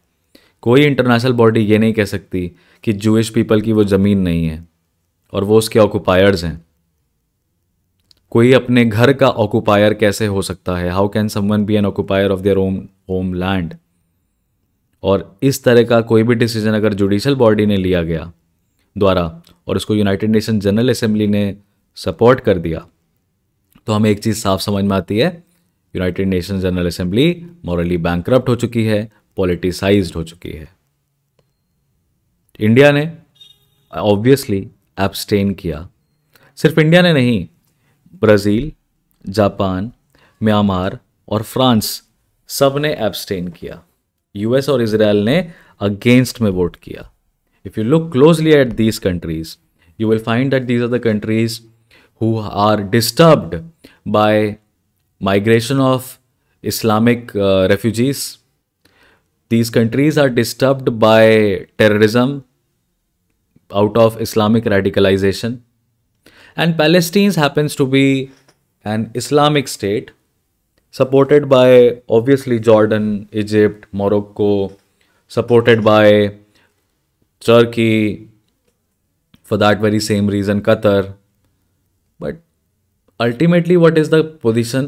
कोई इंटरनेशनल बॉडी ये नहीं कह सकती कि जूश पीपल की वो ज़मीन नहीं है और वो उसके ऑक्यूपायर्स हैं कोई अपने घर का ऑक्यूपायर कैसे हो सकता है how can someone be an occupier of their own homeland और इस तरह का कोई भी डिसीजन अगर जुडिशल बॉडी ने लिया गया द्वारा और उसको यूनाइटेड नेशन जनरल असेंबली ने सपोर्ट कर दिया तो हमें एक चीज़ साफ समझ में आती है United Nation General Assembly morally bankrupt हो चुकी है पॉलिटिसाइज हो चुकी है इंडिया ने ऑब्वियसली एब्सटेन किया सिर्फ इंडिया ने नहीं ब्राज़ील जापान म्यांमार और फ्रांस सब ने एब्सटेन किया यूएस और इसराइल ने अगेंस्ट में वोट किया if you look closely at these countries you will find that these are the countries who are disturbed by migration of Islamic uh, refugees. These countries are disturbed by terrorism out of Islamic radicalization. And Palestine happens to be an Islamic state supported by obviously Jordan, Egypt, Morocco, supported by Turkey, for that very same reason, Qatar, but ultimately what is the position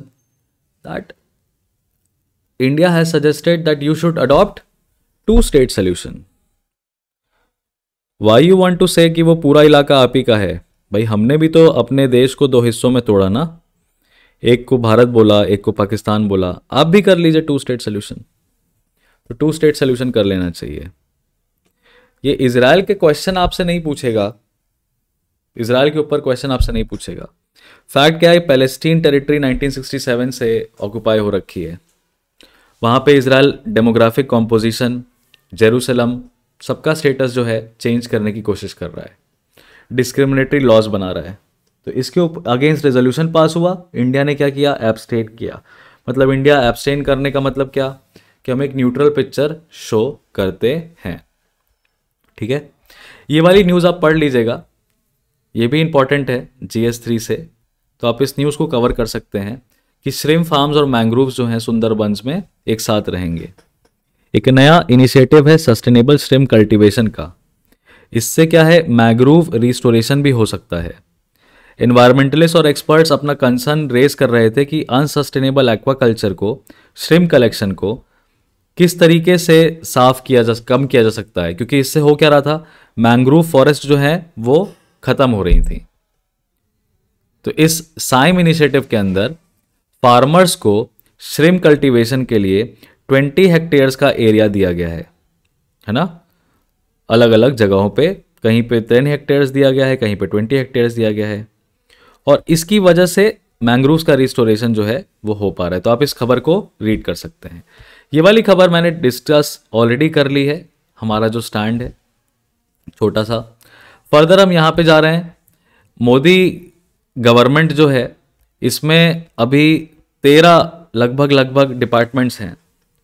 that India has suggested that you should adopt two state solution why you want to say कि वो पूरा इलाका आप ही का है भाई हमने भी तो अपने देश को दो हिस्सों में तोड़ा ना एक को भारत बोला एक को पाकिस्तान बोला आप भी कर लीजिए टू स्टेट सोल्यूशन तो टू स्टेट सोल्यूशन कर लेना चाहिए ये इसराइल के क्वेश्चन आपसे नहीं पूछेगा इसराइल के ऊपर क्वेश्चन आपसे नहीं पूछेगा फैक्ट क्या है पैलेस्टीन टेरिटरी 1967 से ऑक्यूपाई हो रखी है वहाँ पे इसराइल डेमोग्राफिक कॉम्पोजिशन जेरूसलम सबका स्टेटस जो है चेंज करने की कोशिश कर रहा है डिस्क्रिमिनेटरी लॉज बना रहा है तो इसके अगेंस्ट रेजोल्यूशन पास हुआ इंडिया ने क्या किया एब्सटेन किया मतलब इंडिया एब्सटेन करने का मतलब क्या कि हम एक न्यूट्रल पिक्चर शो करते हैं ठीक है ये वाली न्यूज़ आप पढ़ लीजिएगा ये भी इंपॉर्टेंट है जी थ्री से तो आप इस न्यूज़ को कवर कर सकते हैं कि श्रिम फार्म्स और मैंग्रोव्स जो हैं सुंदरबंस में एक साथ रहेंगे एक नया इनिशिएटिव है सस्टेनेबल श्रिम कल्टीवेशन का इससे क्या है मैंग्रोव रिस्टोरेशन भी हो सकता है इन्वायरमेंटलिस्ट और एक्सपर्ट्स अपना कंसर्न रेज कर रहे थे कि अनसस्टेनेबल एक्वाकल्चर को श्रिम कलेक्शन को किस तरीके से साफ़ किया जा कम किया जा सकता है क्योंकि इससे हो क्या रहा था मैंग्रोव फॉरेस्ट जो है वो ख़त्म हो रही थी तो इस साइम इनिशिएटिव के अंदर फार्मर्स को श्रिम कल्टीवेशन के लिए 20 हेक्टेयर्स का एरिया दिया गया है है ना अलग अलग जगहों पे कहीं पे 10 हेक्टेयर्स दिया गया है कहीं पे 20 हेक्टेयर्स दिया गया है और इसकी वजह से मैंग्रोव का रिस्टोरेशन जो है वो हो पा रहा है तो आप इस खबर को रीड कर सकते हैं ये वाली खबर मैंने डिस्कस ऑलरेडी कर ली है हमारा जो स्टैंड है छोटा सा फर्दर हम यहाँ पे जा रहे हैं मोदी गवर्नमेंट जो है इसमें अभी तेरह लगभग लगभग डिपार्टमेंट्स हैं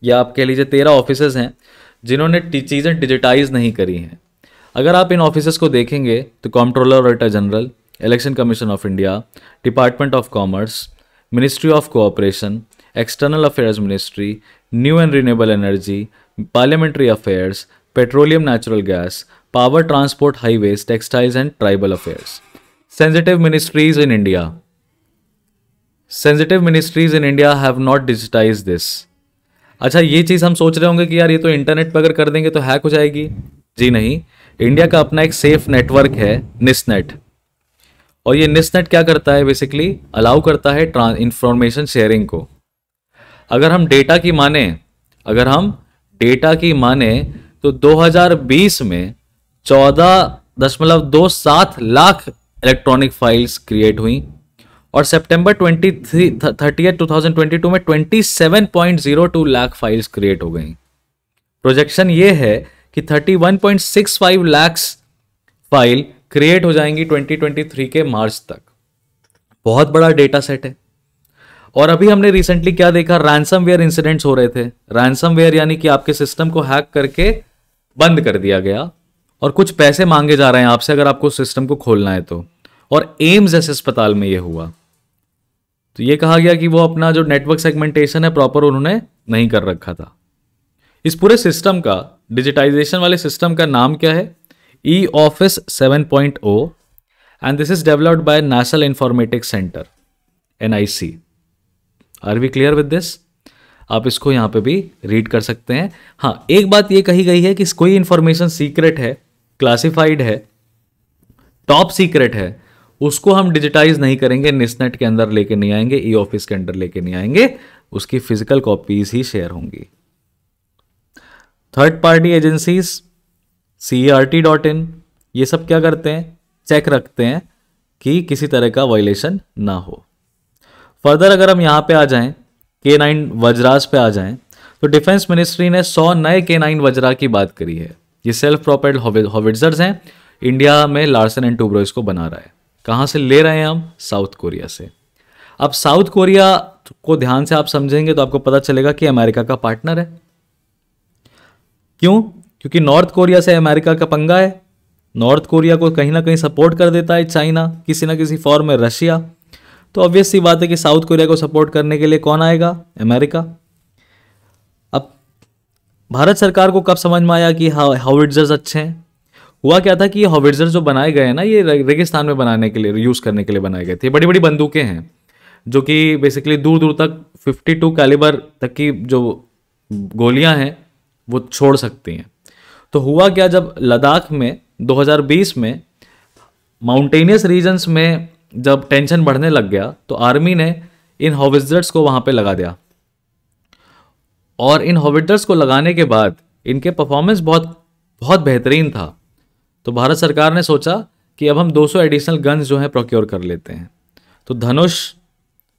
या आप कह लीजिए तेरह ऑफिस हैं जिन्होंने चीज़ें डिजिटाइज नहीं करी हैं अगर आप इन ऑफिस को देखेंगे तो comptroller auditor general election commission of India department of commerce ministry of cooperation external affairs ministry new and renewable energy parliamentary affairs petroleum natural gas power transport Highways, textiles and tribal affairs sensitive ministries in India sensitive ministries in India have not digitise this अच्छा ये चीज़ हम सोच रहे होंगे कि यार ये तो इंटरनेट पर अगर कर देंगे तो हैक हो जाएगी जी नहीं इंडिया का अपना एक सेफ नेटवर्क है निसनेट और ये निसनेट क्या करता है बेसिकली अलाउ करता है इंफॉर्मेशन शेयरिंग को अगर हम डेटा की माने अगर हम डेटा की माने तो 2020 में चौदह दशमलव दो सात लाख इलेक्ट्रॉनिक फाइल्स क्रिएट हुई और सितंबर twenty three thirty two thousand twenty two में twenty seven point zero two lakh files create हो गई प्रोजेक्शन ये है कि thirty one point six five lakhs file create हो जाएंगी ट्वेंटी ट्वेंटी थ्री के मार्च तक बहुत बड़ा डेटा सेट है और अभी हमने रिसेंटली क्या देखा रैंसमवेयर इंसिडेंट्स हो रहे थे रैंसमवेयर यानी कि आपके सिस्टम को हैक करके बंद कर दिया गया और कुछ पैसे मांगे जा रहे हैं आपसे अगर आपको सिस्टम को खोलना है तो और एम्स जैसे अस्पताल में ये हुआ तो ये कहा गया कि वो अपना जो नेटवर्क सेगमेंटेशन है प्रॉपर उन्होंने नहीं कर रखा था इस पूरे सिस्टम का डिजिटाइजेशन वाले सिस्टम का नाम क्या है e office seven point O and this is developed by National Informatics Centre N I C are we clear with this आप इसको यहाँ पे भी रीड कर सकते हैं हाँ एक बात ये कही गई है कि कोई इन्फॉर्मेशन सीक्रेट है क्लासिफाइड है टॉप सीक्रेट है उसको हम डिजिटाइज नहीं करेंगे निस्नेट के अंदर लेके नहीं आएंगे ई ऑफिस के अंदर लेके नहीं आएंगे उसकी फिजिकल कॉपीज ही शेयर होंगी third party agencies C R T dot in ये सब क्या करते हैं चेक रखते हैं कि किसी तरह का वायलेशन ना हो फर्दर अगर हम यहाँ पे आ जाएं के नाइन वज्रास पे आ जाएं तो डिफेंस मिनिस्ट्री ने सौ नए के नाइन वज्रा की बात करी है ये सेल्फ प्रॉपर्ड हॉविट्जर्स हैं इंडिया में लार्सन एंड टूब्रो इसको बना रहा है कहाँ से ले रहे हैं हम साउथ कोरिया से अब साउथ कोरिया को ध्यान से आप समझेंगे तो आपको पता चलेगा कि अमेरिका का पार्टनर है क्यों क्योंकि नॉर्थ कोरिया से अमेरिका का पंगा है नॉर्थ कोरिया को कहीं ना कहीं सपोर्ट कर देता है चाइना किसी ना किसी फॉर्म में रशिया तो ऑब्वियस सी बात है कि साउथ कोरिया को सपोर्ट करने के लिए कौन आएगा अमेरिका भारत सरकार को कब समझ में आया कि हाविट्जर्स अच्छे हैं हुआ क्या था कि ये हॉविट्जर जो बनाए गए हैं ना ये रेगिस्तान में बनाने के लिए यूज़ करने के लिए बनाए गए थे बड़ी बड़ी बंदूकें हैं जो कि बेसिकली दूर दूर तक 52 कैलिबर तक की जो गोलियां हैं वो छोड़ सकती हैं तो हुआ क्या जब लद्दाख में 2020 में माउंटेनियस रीजन्स में जब टेंशन बढ़ने लग गया तो आर्मी ने इन हॉविजर्स को वहाँ पर लगा दिया और इन हॉबिटर्स को लगाने के बाद इनके परफॉर्मेंस बहुत बहुत बेहतरीन था तो भारत सरकार ने सोचा कि अब हम 200 एडिशनल गन्स जो हैं प्रोक्योर कर लेते हैं तो धनुष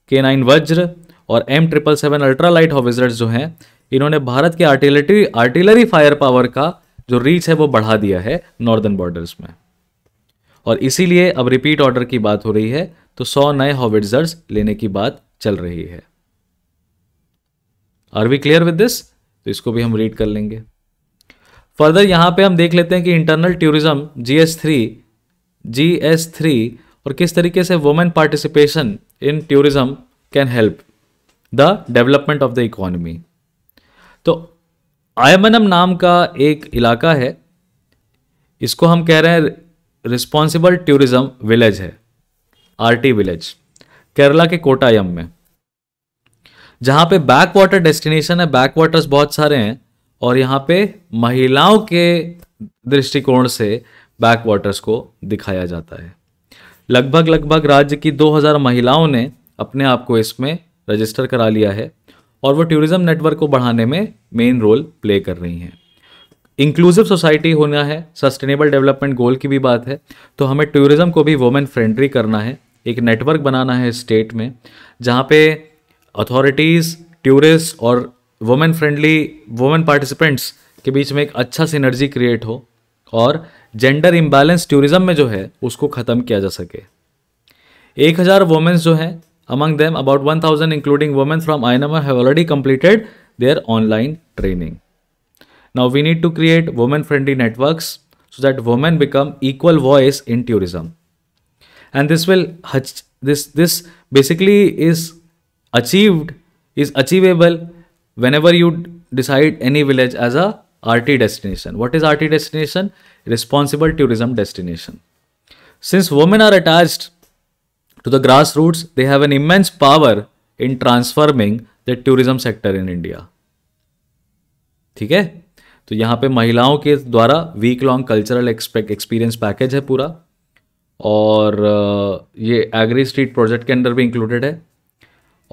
के नाइन वज्र और M triple seven ultra light howitzers जो हैं इन्होंने भारत के आर्टिलरी आर्टिलरी फायर पावर का जो रीच है वो बढ़ा दिया है नॉर्दर्न बॉर्डर्स में और इसीलिए अब रिपीट ऑर्डर की बात हो रही है तो सौ नए हॉविटजर्स लेने की बात चल रही है are we clear with this तो इसको भी हम रीड कर लेंगे फर्दर यहाँ पे हम देख लेते हैं कि internal tourism G S three G S three और किस तरीके से women participation in tourism can help the development of the economy तो आयमनम नाम का एक इलाका है इसको हम कह रहे हैं रिस्पॉन्सिबल टूरिज्म विलेज है आरटी विलेज केरला के कोटायम में जहाँ पे बैक वाटर डेस्टिनेशन है बैक वाटर्स बहुत सारे हैं और यहाँ पे महिलाओं के दृष्टिकोण से बैक वाटर्स को दिखाया जाता है लगभग लगभग राज्य की 2000 महिलाओं ने अपने आप को इसमें रजिस्टर करा लिया है और वो टूरिज़्म नेटवर्क को बढ़ाने में मेन रोल प्ले कर रही हैं इंक्लूसिव सोसाइटी होना है सस्टेनेबल डेवलपमेंट गोल की भी बात है तो हमें टूरिज़्म को भी वुमेन फ्रेंडली करना है एक नेटवर्क बनाना है स्टेट में जहाँ पे अथॉरिटीज टूरिस्ट और वुमेन फ्रेंडली वुमेन पार्टिसिपेंट्स के बीच में एक अच्छा सिनर्जी क्रिएट हो और जेंडर इम्बैलेंस टूरिज्म में जो है उसको ख़त्म किया जा सके एक हज़ार वुमेंस जो है among them about one thousand including women from I N have already completed their online training now we need to create women friendly network so that women become equal voice in tourism and this will hutch this this basically is achieved is achievable whenever you decide any village as a R T destination what is R T destination responsible tourism destination since women are attach to the grass root they have an immense power in transforming the tourism sector in India ठीक है तो यहां पर महिलाओं के द्वारा week long cultural experience package है पूरा और uh, ये एग्री स्ट्रीट प्रोजेक्ट के अंदर भी इंक्लूडेड है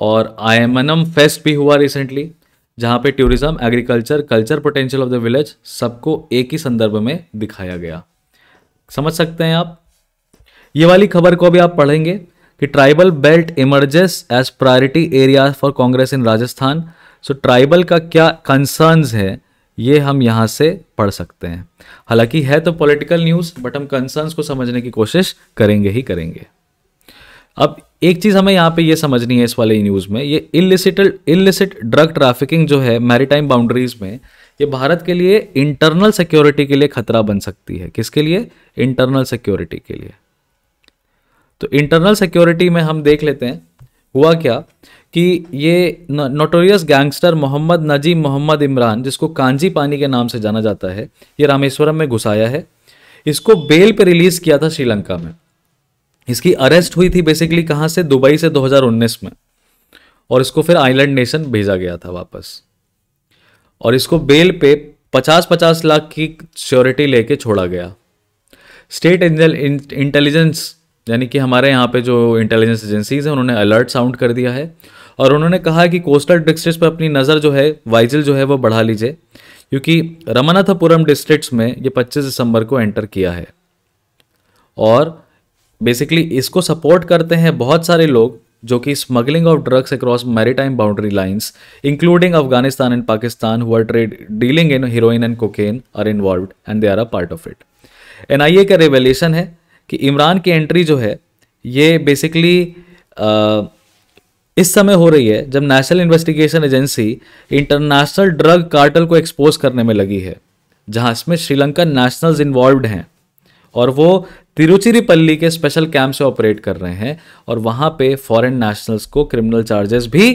और एम फेस्ट भी हुआ रिसेंटली जहाँ पे tourism agriculture culture potential of the village सबको एक ही संदर्भ में दिखाया गया समझ सकते हैं आप ये वाली खबर को भी आप पढ़ेंगे कि tribal belt emerges as priority area for Congress in Rajasthan so tribal का क्या कंसर्न्स है ये हम यहाँ से पढ़ सकते हैं हालांकि है तो पॉलिटिकल न्यूज़ बट हम कंसर्न्स को समझने की कोशिश करेंगे ही करेंगे अब एक चीज़ हमें यहाँ पे ये समझनी है इस वाले न्यूज़ में ये इलिसिटल इलिसिट ड्रग ट्रैफिकिंग जो है मैरीटाइम बाउंड्रीज में ये भारत के लिए इंटरनल सिक्योरिटी के लिए खतरा बन सकती है किसके लिए इंटरनल सिक्योरिटी के लिए तो इंटरनल सिक्योरिटी में हम देख लेते हैं हुआ क्या कि ये नोटोरियस गैंगस्टर मोहम्मद नजीम मोहम्मद इमरान जिसको कांजी पानी के नाम से जाना जाता है ये रामेश्वरम में घुसाया है इसको बेल पर रिलीज किया था श्रीलंका में इसकी अरेस्ट हुई थी बेसिकली कहाँ से दुबई से 2019 में और इसको फिर आइलैंड नेशन भेजा गया था वापस और इसको बेल पे 50-50 लाख की श्योरिटी लेके छोड़ा गया स्टेट इंटेलिजेंस यानी कि हमारे यहाँ पे जो इंटेलिजेंस एजेंसीज हैं उन्होंने अलर्ट साउंड कर दिया है और उन्होंने कहा कि कोस्टल डिस्ट्रिक्ट पर अपनी नज़र जो है वाइजल जो है वो बढ़ा लीजिए क्योंकि रमनाथपुरम डिस्ट्रिक्ट में ये 25 दिसंबर को एंटर किया है और बेसिकली इसको सपोर्ट करते हैं बहुत सारे लोग जो कि smuggling of drugs across maritime boundary lines including Afghanistan and Pakistan हुआ trade dealing in heroin and cocaine are involve and they are a part of it N I का रेवलेशन है कि इमरान की एंट्री जो है ये बेसिकली इस समय हो रही है जब National Investigation Agency international drug cartel को एक्सपोज करने में लगी है जहां इसमें श्रीलंका नेशनल्स इन्वॉल्व हैं और वो तिरुचिरीपल्ली के स्पेशल कैंप से ऑपरेट कर रहे हैं और वहां पे फॉरेन नेशनल्स को क्रिमिनल चार्जेस भी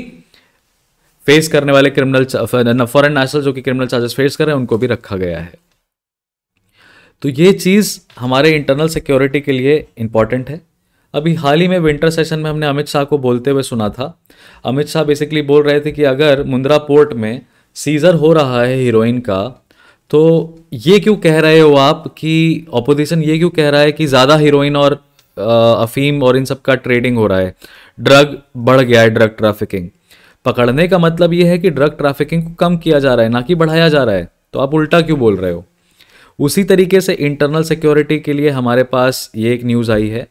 फेस करने वाले क्रिमिनल फॉरेन नेशनल जो कि क्रिमिनल चार्जेस फेस कर रहे हैं उनको भी रखा गया है तो ये चीज़ हमारे इंटरनल सिक्योरिटी के लिए इंपॉर्टेंट है अभी हाल ही में विंटर सेशन में हमने अमित शाह को बोलते हुए सुना था अमित शाह बेसिकली बोल रहे थे कि अगर मुंद्रा पोर्ट में सीजर हो रहा है हीरोइन का तो ये क्यों कह रहे हो आप कि ऑपोजिशन ये क्यों कह रहा है कि ज़्यादा हीरोइन और अफीम और इन सब का ट्रेडिंग हो रहा है ड्रग बढ़ गया है ड्रग ट्रैफिकिंग पकड़ने का मतलब ये है कि ड्रग ट्रैफिकिंग को कम किया जा रहा है ना कि बढ़ाया जा रहा है तो आप उल्टा क्यों बोल रहे हो उसी तरीके से इंटरनल सिक्योरिटी के लिए हमारे पास ये एक न्यूज़ आई है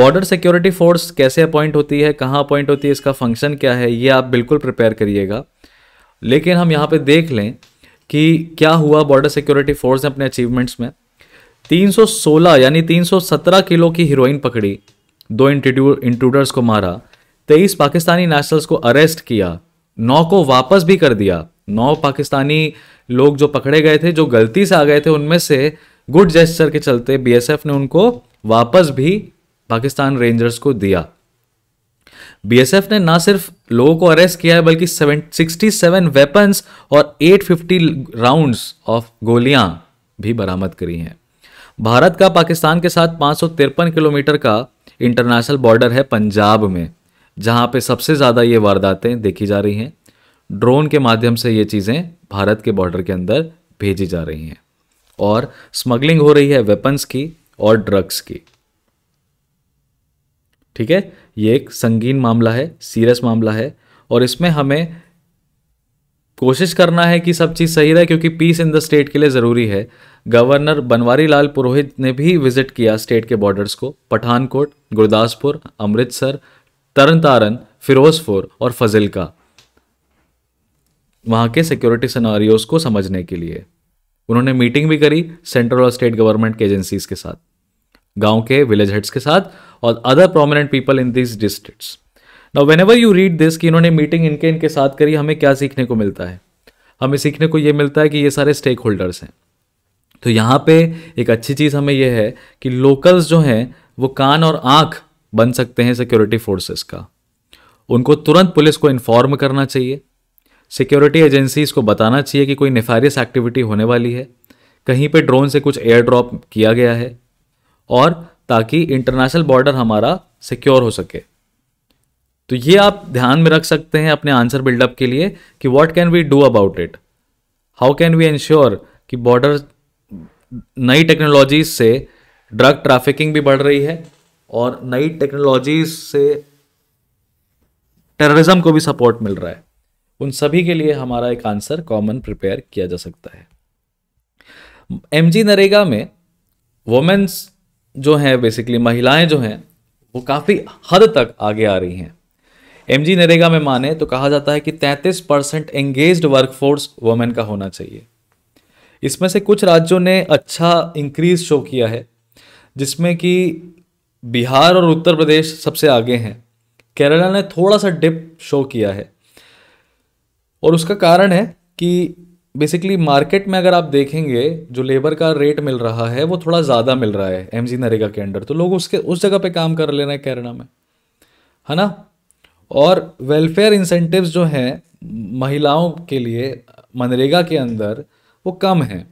बॉर्डर सिक्योरिटी फोर्स कैसे अपॉइंट होती है कहाँ अपॉइंट होती है इसका फंक्शन क्या है ये आप बिल्कुल प्रिपेयर करिएगा लेकिन हम यहाँ पे देख लें कि क्या हुआ बॉर्डर सिक्योरिटी फोर्स ने अपने अचीवमेंट्स में 316 यानी 317 किलो की हीरोइन पकड़ी दो इंट्रूडर्स को मारा तेईस पाकिस्तानी नेशनल्स को अरेस्ट किया नौ को वापस भी कर दिया नौ पाकिस्तानी लोग जो पकड़े गए थे जो गलती से आ गए थे उनमें से गुड जेस्टर के चलते बीएसएफ ने उनको वापस भी पाकिस्तान रेंजर्स को दिया बीएसएफ ने ना सिर्फ लोगों को अरेस्ट किया है बल्कि सेवन सिक्सटी सेवन वेपन्स और एट फिफ्टी राउंड्स ऑफ गोलियां भी बरामद करी हैं भारत का पाकिस्तान के साथ पाँच किलोमीटर का इंटरनेशनल बॉर्डर है पंजाब में जहां पे सबसे ज़्यादा ये वारदातें देखी जा रही हैं ड्रोन के माध्यम से ये चीज़ें भारत के बॉर्डर के अंदर भेजी जा रही हैं और स्मगलिंग हो रही है वेपन्स की और ड्रग्स की ठीक है ये एक संगीन मामला है सीरियस मामला है और इसमें हमें कोशिश करना है कि सब चीज़ सही रहे क्योंकि पीस इन द स्टेट के लिए ज़रूरी है गवर्नर बनवारी लाल पुरोहित ने भी विजिट किया स्टेट के बॉर्डर्स को पठानकोट गुरदासपुर अमृतसर तरन तारण फिरोजपुर और फजिलका वहाँ के सिक्योरिटी सनारियोज को समझने के लिए उन्होंने मीटिंग भी करी सेंट्रल और स्टेट गवर्नमेंट के एजेंसीज के साथ गांव के विलेज हेड्स के साथ और other prominent people in this district ना whenever you read this कि इन्होंने मीटिंग इनके इनके साथ करी हमें क्या सीखने को मिलता है हमें सीखने को ये मिलता है कि ये सारे स्टेक होल्डर्स हैं तो यहाँ पे एक अच्छी चीज़ हमें यह है कि लोकल्स जो हैं वो कान और आँख बन सकते हैं सिक्योरिटी फोर्सेस का उनको तुरंत पुलिस को इन्फॉर्म करना चाहिए सिक्योरिटी एजेंसीज को बताना चाहिए कि कोई निफारियस एक्टिविटी होने वाली है कहीं पे ड्रोन से कुछ एयर ड्रॉप किया गया है और ताकि इंटरनेशनल बॉर्डर हमारा सिक्योर हो सके तो ये आप ध्यान में रख सकते हैं अपने आंसर बिल्डअप के लिए कि what can we do about it how can we ensure कि बॉर्डर नई टेक्नोलॉजीज से ड्रग ट्रैफिकिंग भी बढ़ रही है और नई टेक्नोलॉजीज से टेररिज्म को भी सपोर्ट मिल रहा है उन सभी के लिए हमारा एक आंसर कॉमन प्रिपेयर किया जा सकता है एम जी नरेगा में वुमेन्स जो हैं बेसिकली महिलाएं जो हैं वो काफ़ी हद तक आगे आ रही हैं एम जी नरेगा में माने तो कहा जाता है कि 33 परसेंट एंगेज वर्कफोर्स वुमेन का होना चाहिए इसमें से कुछ राज्यों ने अच्छा इंक्रीज शो किया है जिसमें कि बिहार और उत्तर प्रदेश सबसे आगे हैं केरला ने थोड़ा सा डिप शो किया है और उसका कारण है कि बेसिकली मार्केट में अगर आप देखेंगे जो लेबर का रेट मिल रहा है वो थोड़ा ज़्यादा मिल रहा है एम जी नरेगा के अंडर तो लोग उसके उस जगह पे काम कर ले रहे हैं केरला में है ना और वेलफेयर इंसेंटिव्स जो हैं महिलाओं के लिए मनरेगा के अंदर वो कम हैं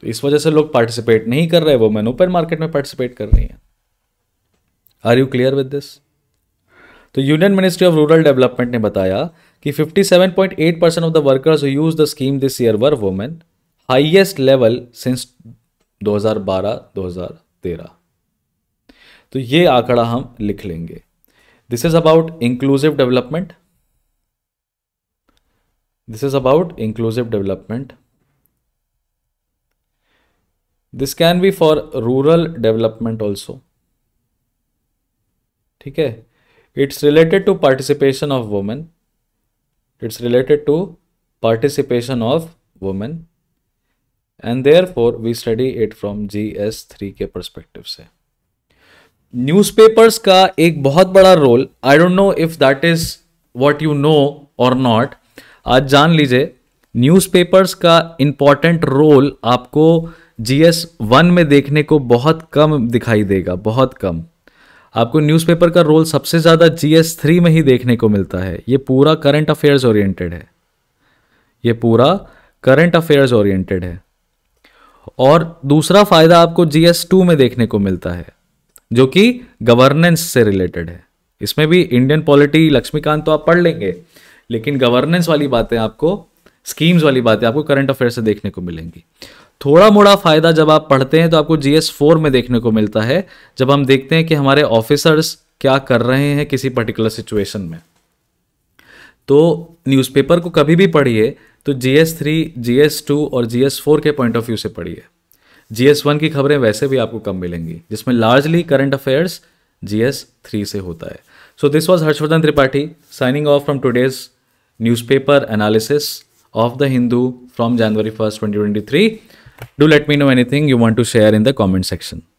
तो इस वजह से लोग पार्टिसिपेट नहीं कर रहे वो मैन ओपन मार्केट में पार्टिसिपेट कर रही हैं are you clear with this तो union ministry of rural development ने बताया कि 57.8 percent of the workers use the scheme this year were women highest level since 2012-2013 तो ये आंकड़ा हम लिख लेंगे this is about inclusive development this is about inclusive development this can be for rural development also ठीक है it's related to participation of women it's related to participation of women and there women we study it from G S three के perspective से newspapers का एक बहुत बड़ा role I don't know if that is what you know और not आज जान लीजिए न्यूज पेपर्स का इम्पॉर्टेंट रोल आपको जी एस वन में देखने को बहुत कम दिखाई देगा बहुत कम आपको न्यूज़पेपर का रोल सबसे ज़्यादा जीएस थ्री में ही देखने को मिलता है ये पूरा करंट अफेयर्स ओरिएंटेड है ये पूरा करंट अफेयर्स ओरिएंटेड है और दूसरा फ़ायदा आपको जीएस टू में देखने को मिलता है जो कि गवर्नेंस से रिलेटेड है इसमें भी इंडियन पॉलिटी लक्ष्मीकांत तो आप पढ़ लेंगे लेकिन गवर्नेंस वाली बातें आपको स्कीम्स वाली बातें आपको करंट अफेयर से देखने को मिलेंगी थोड़ा मोड़ा फ़ायदा जब आप पढ़ते हैं तो आपको जी एस फोर में देखने को मिलता है जब हम देखते हैं कि हमारे ऑफिसर्स क्या कर रहे हैं किसी पर्टिकुलर सिचुएशन में तो न्यूज़पेपर को कभी भी पढ़िए तो G S three G S two और जी एस फोर के पॉइंट ऑफ व्यू से पढ़िए जी एस वन की खबरें वैसे भी आपको कम मिलेंगी जिसमें largely current affairs G S three से होता है so this was Harshvardhan Tripathi signing off from today's newspaper analysis of the Hindu from January first twenty twenty three Do let me know anything you want to share in the comment section.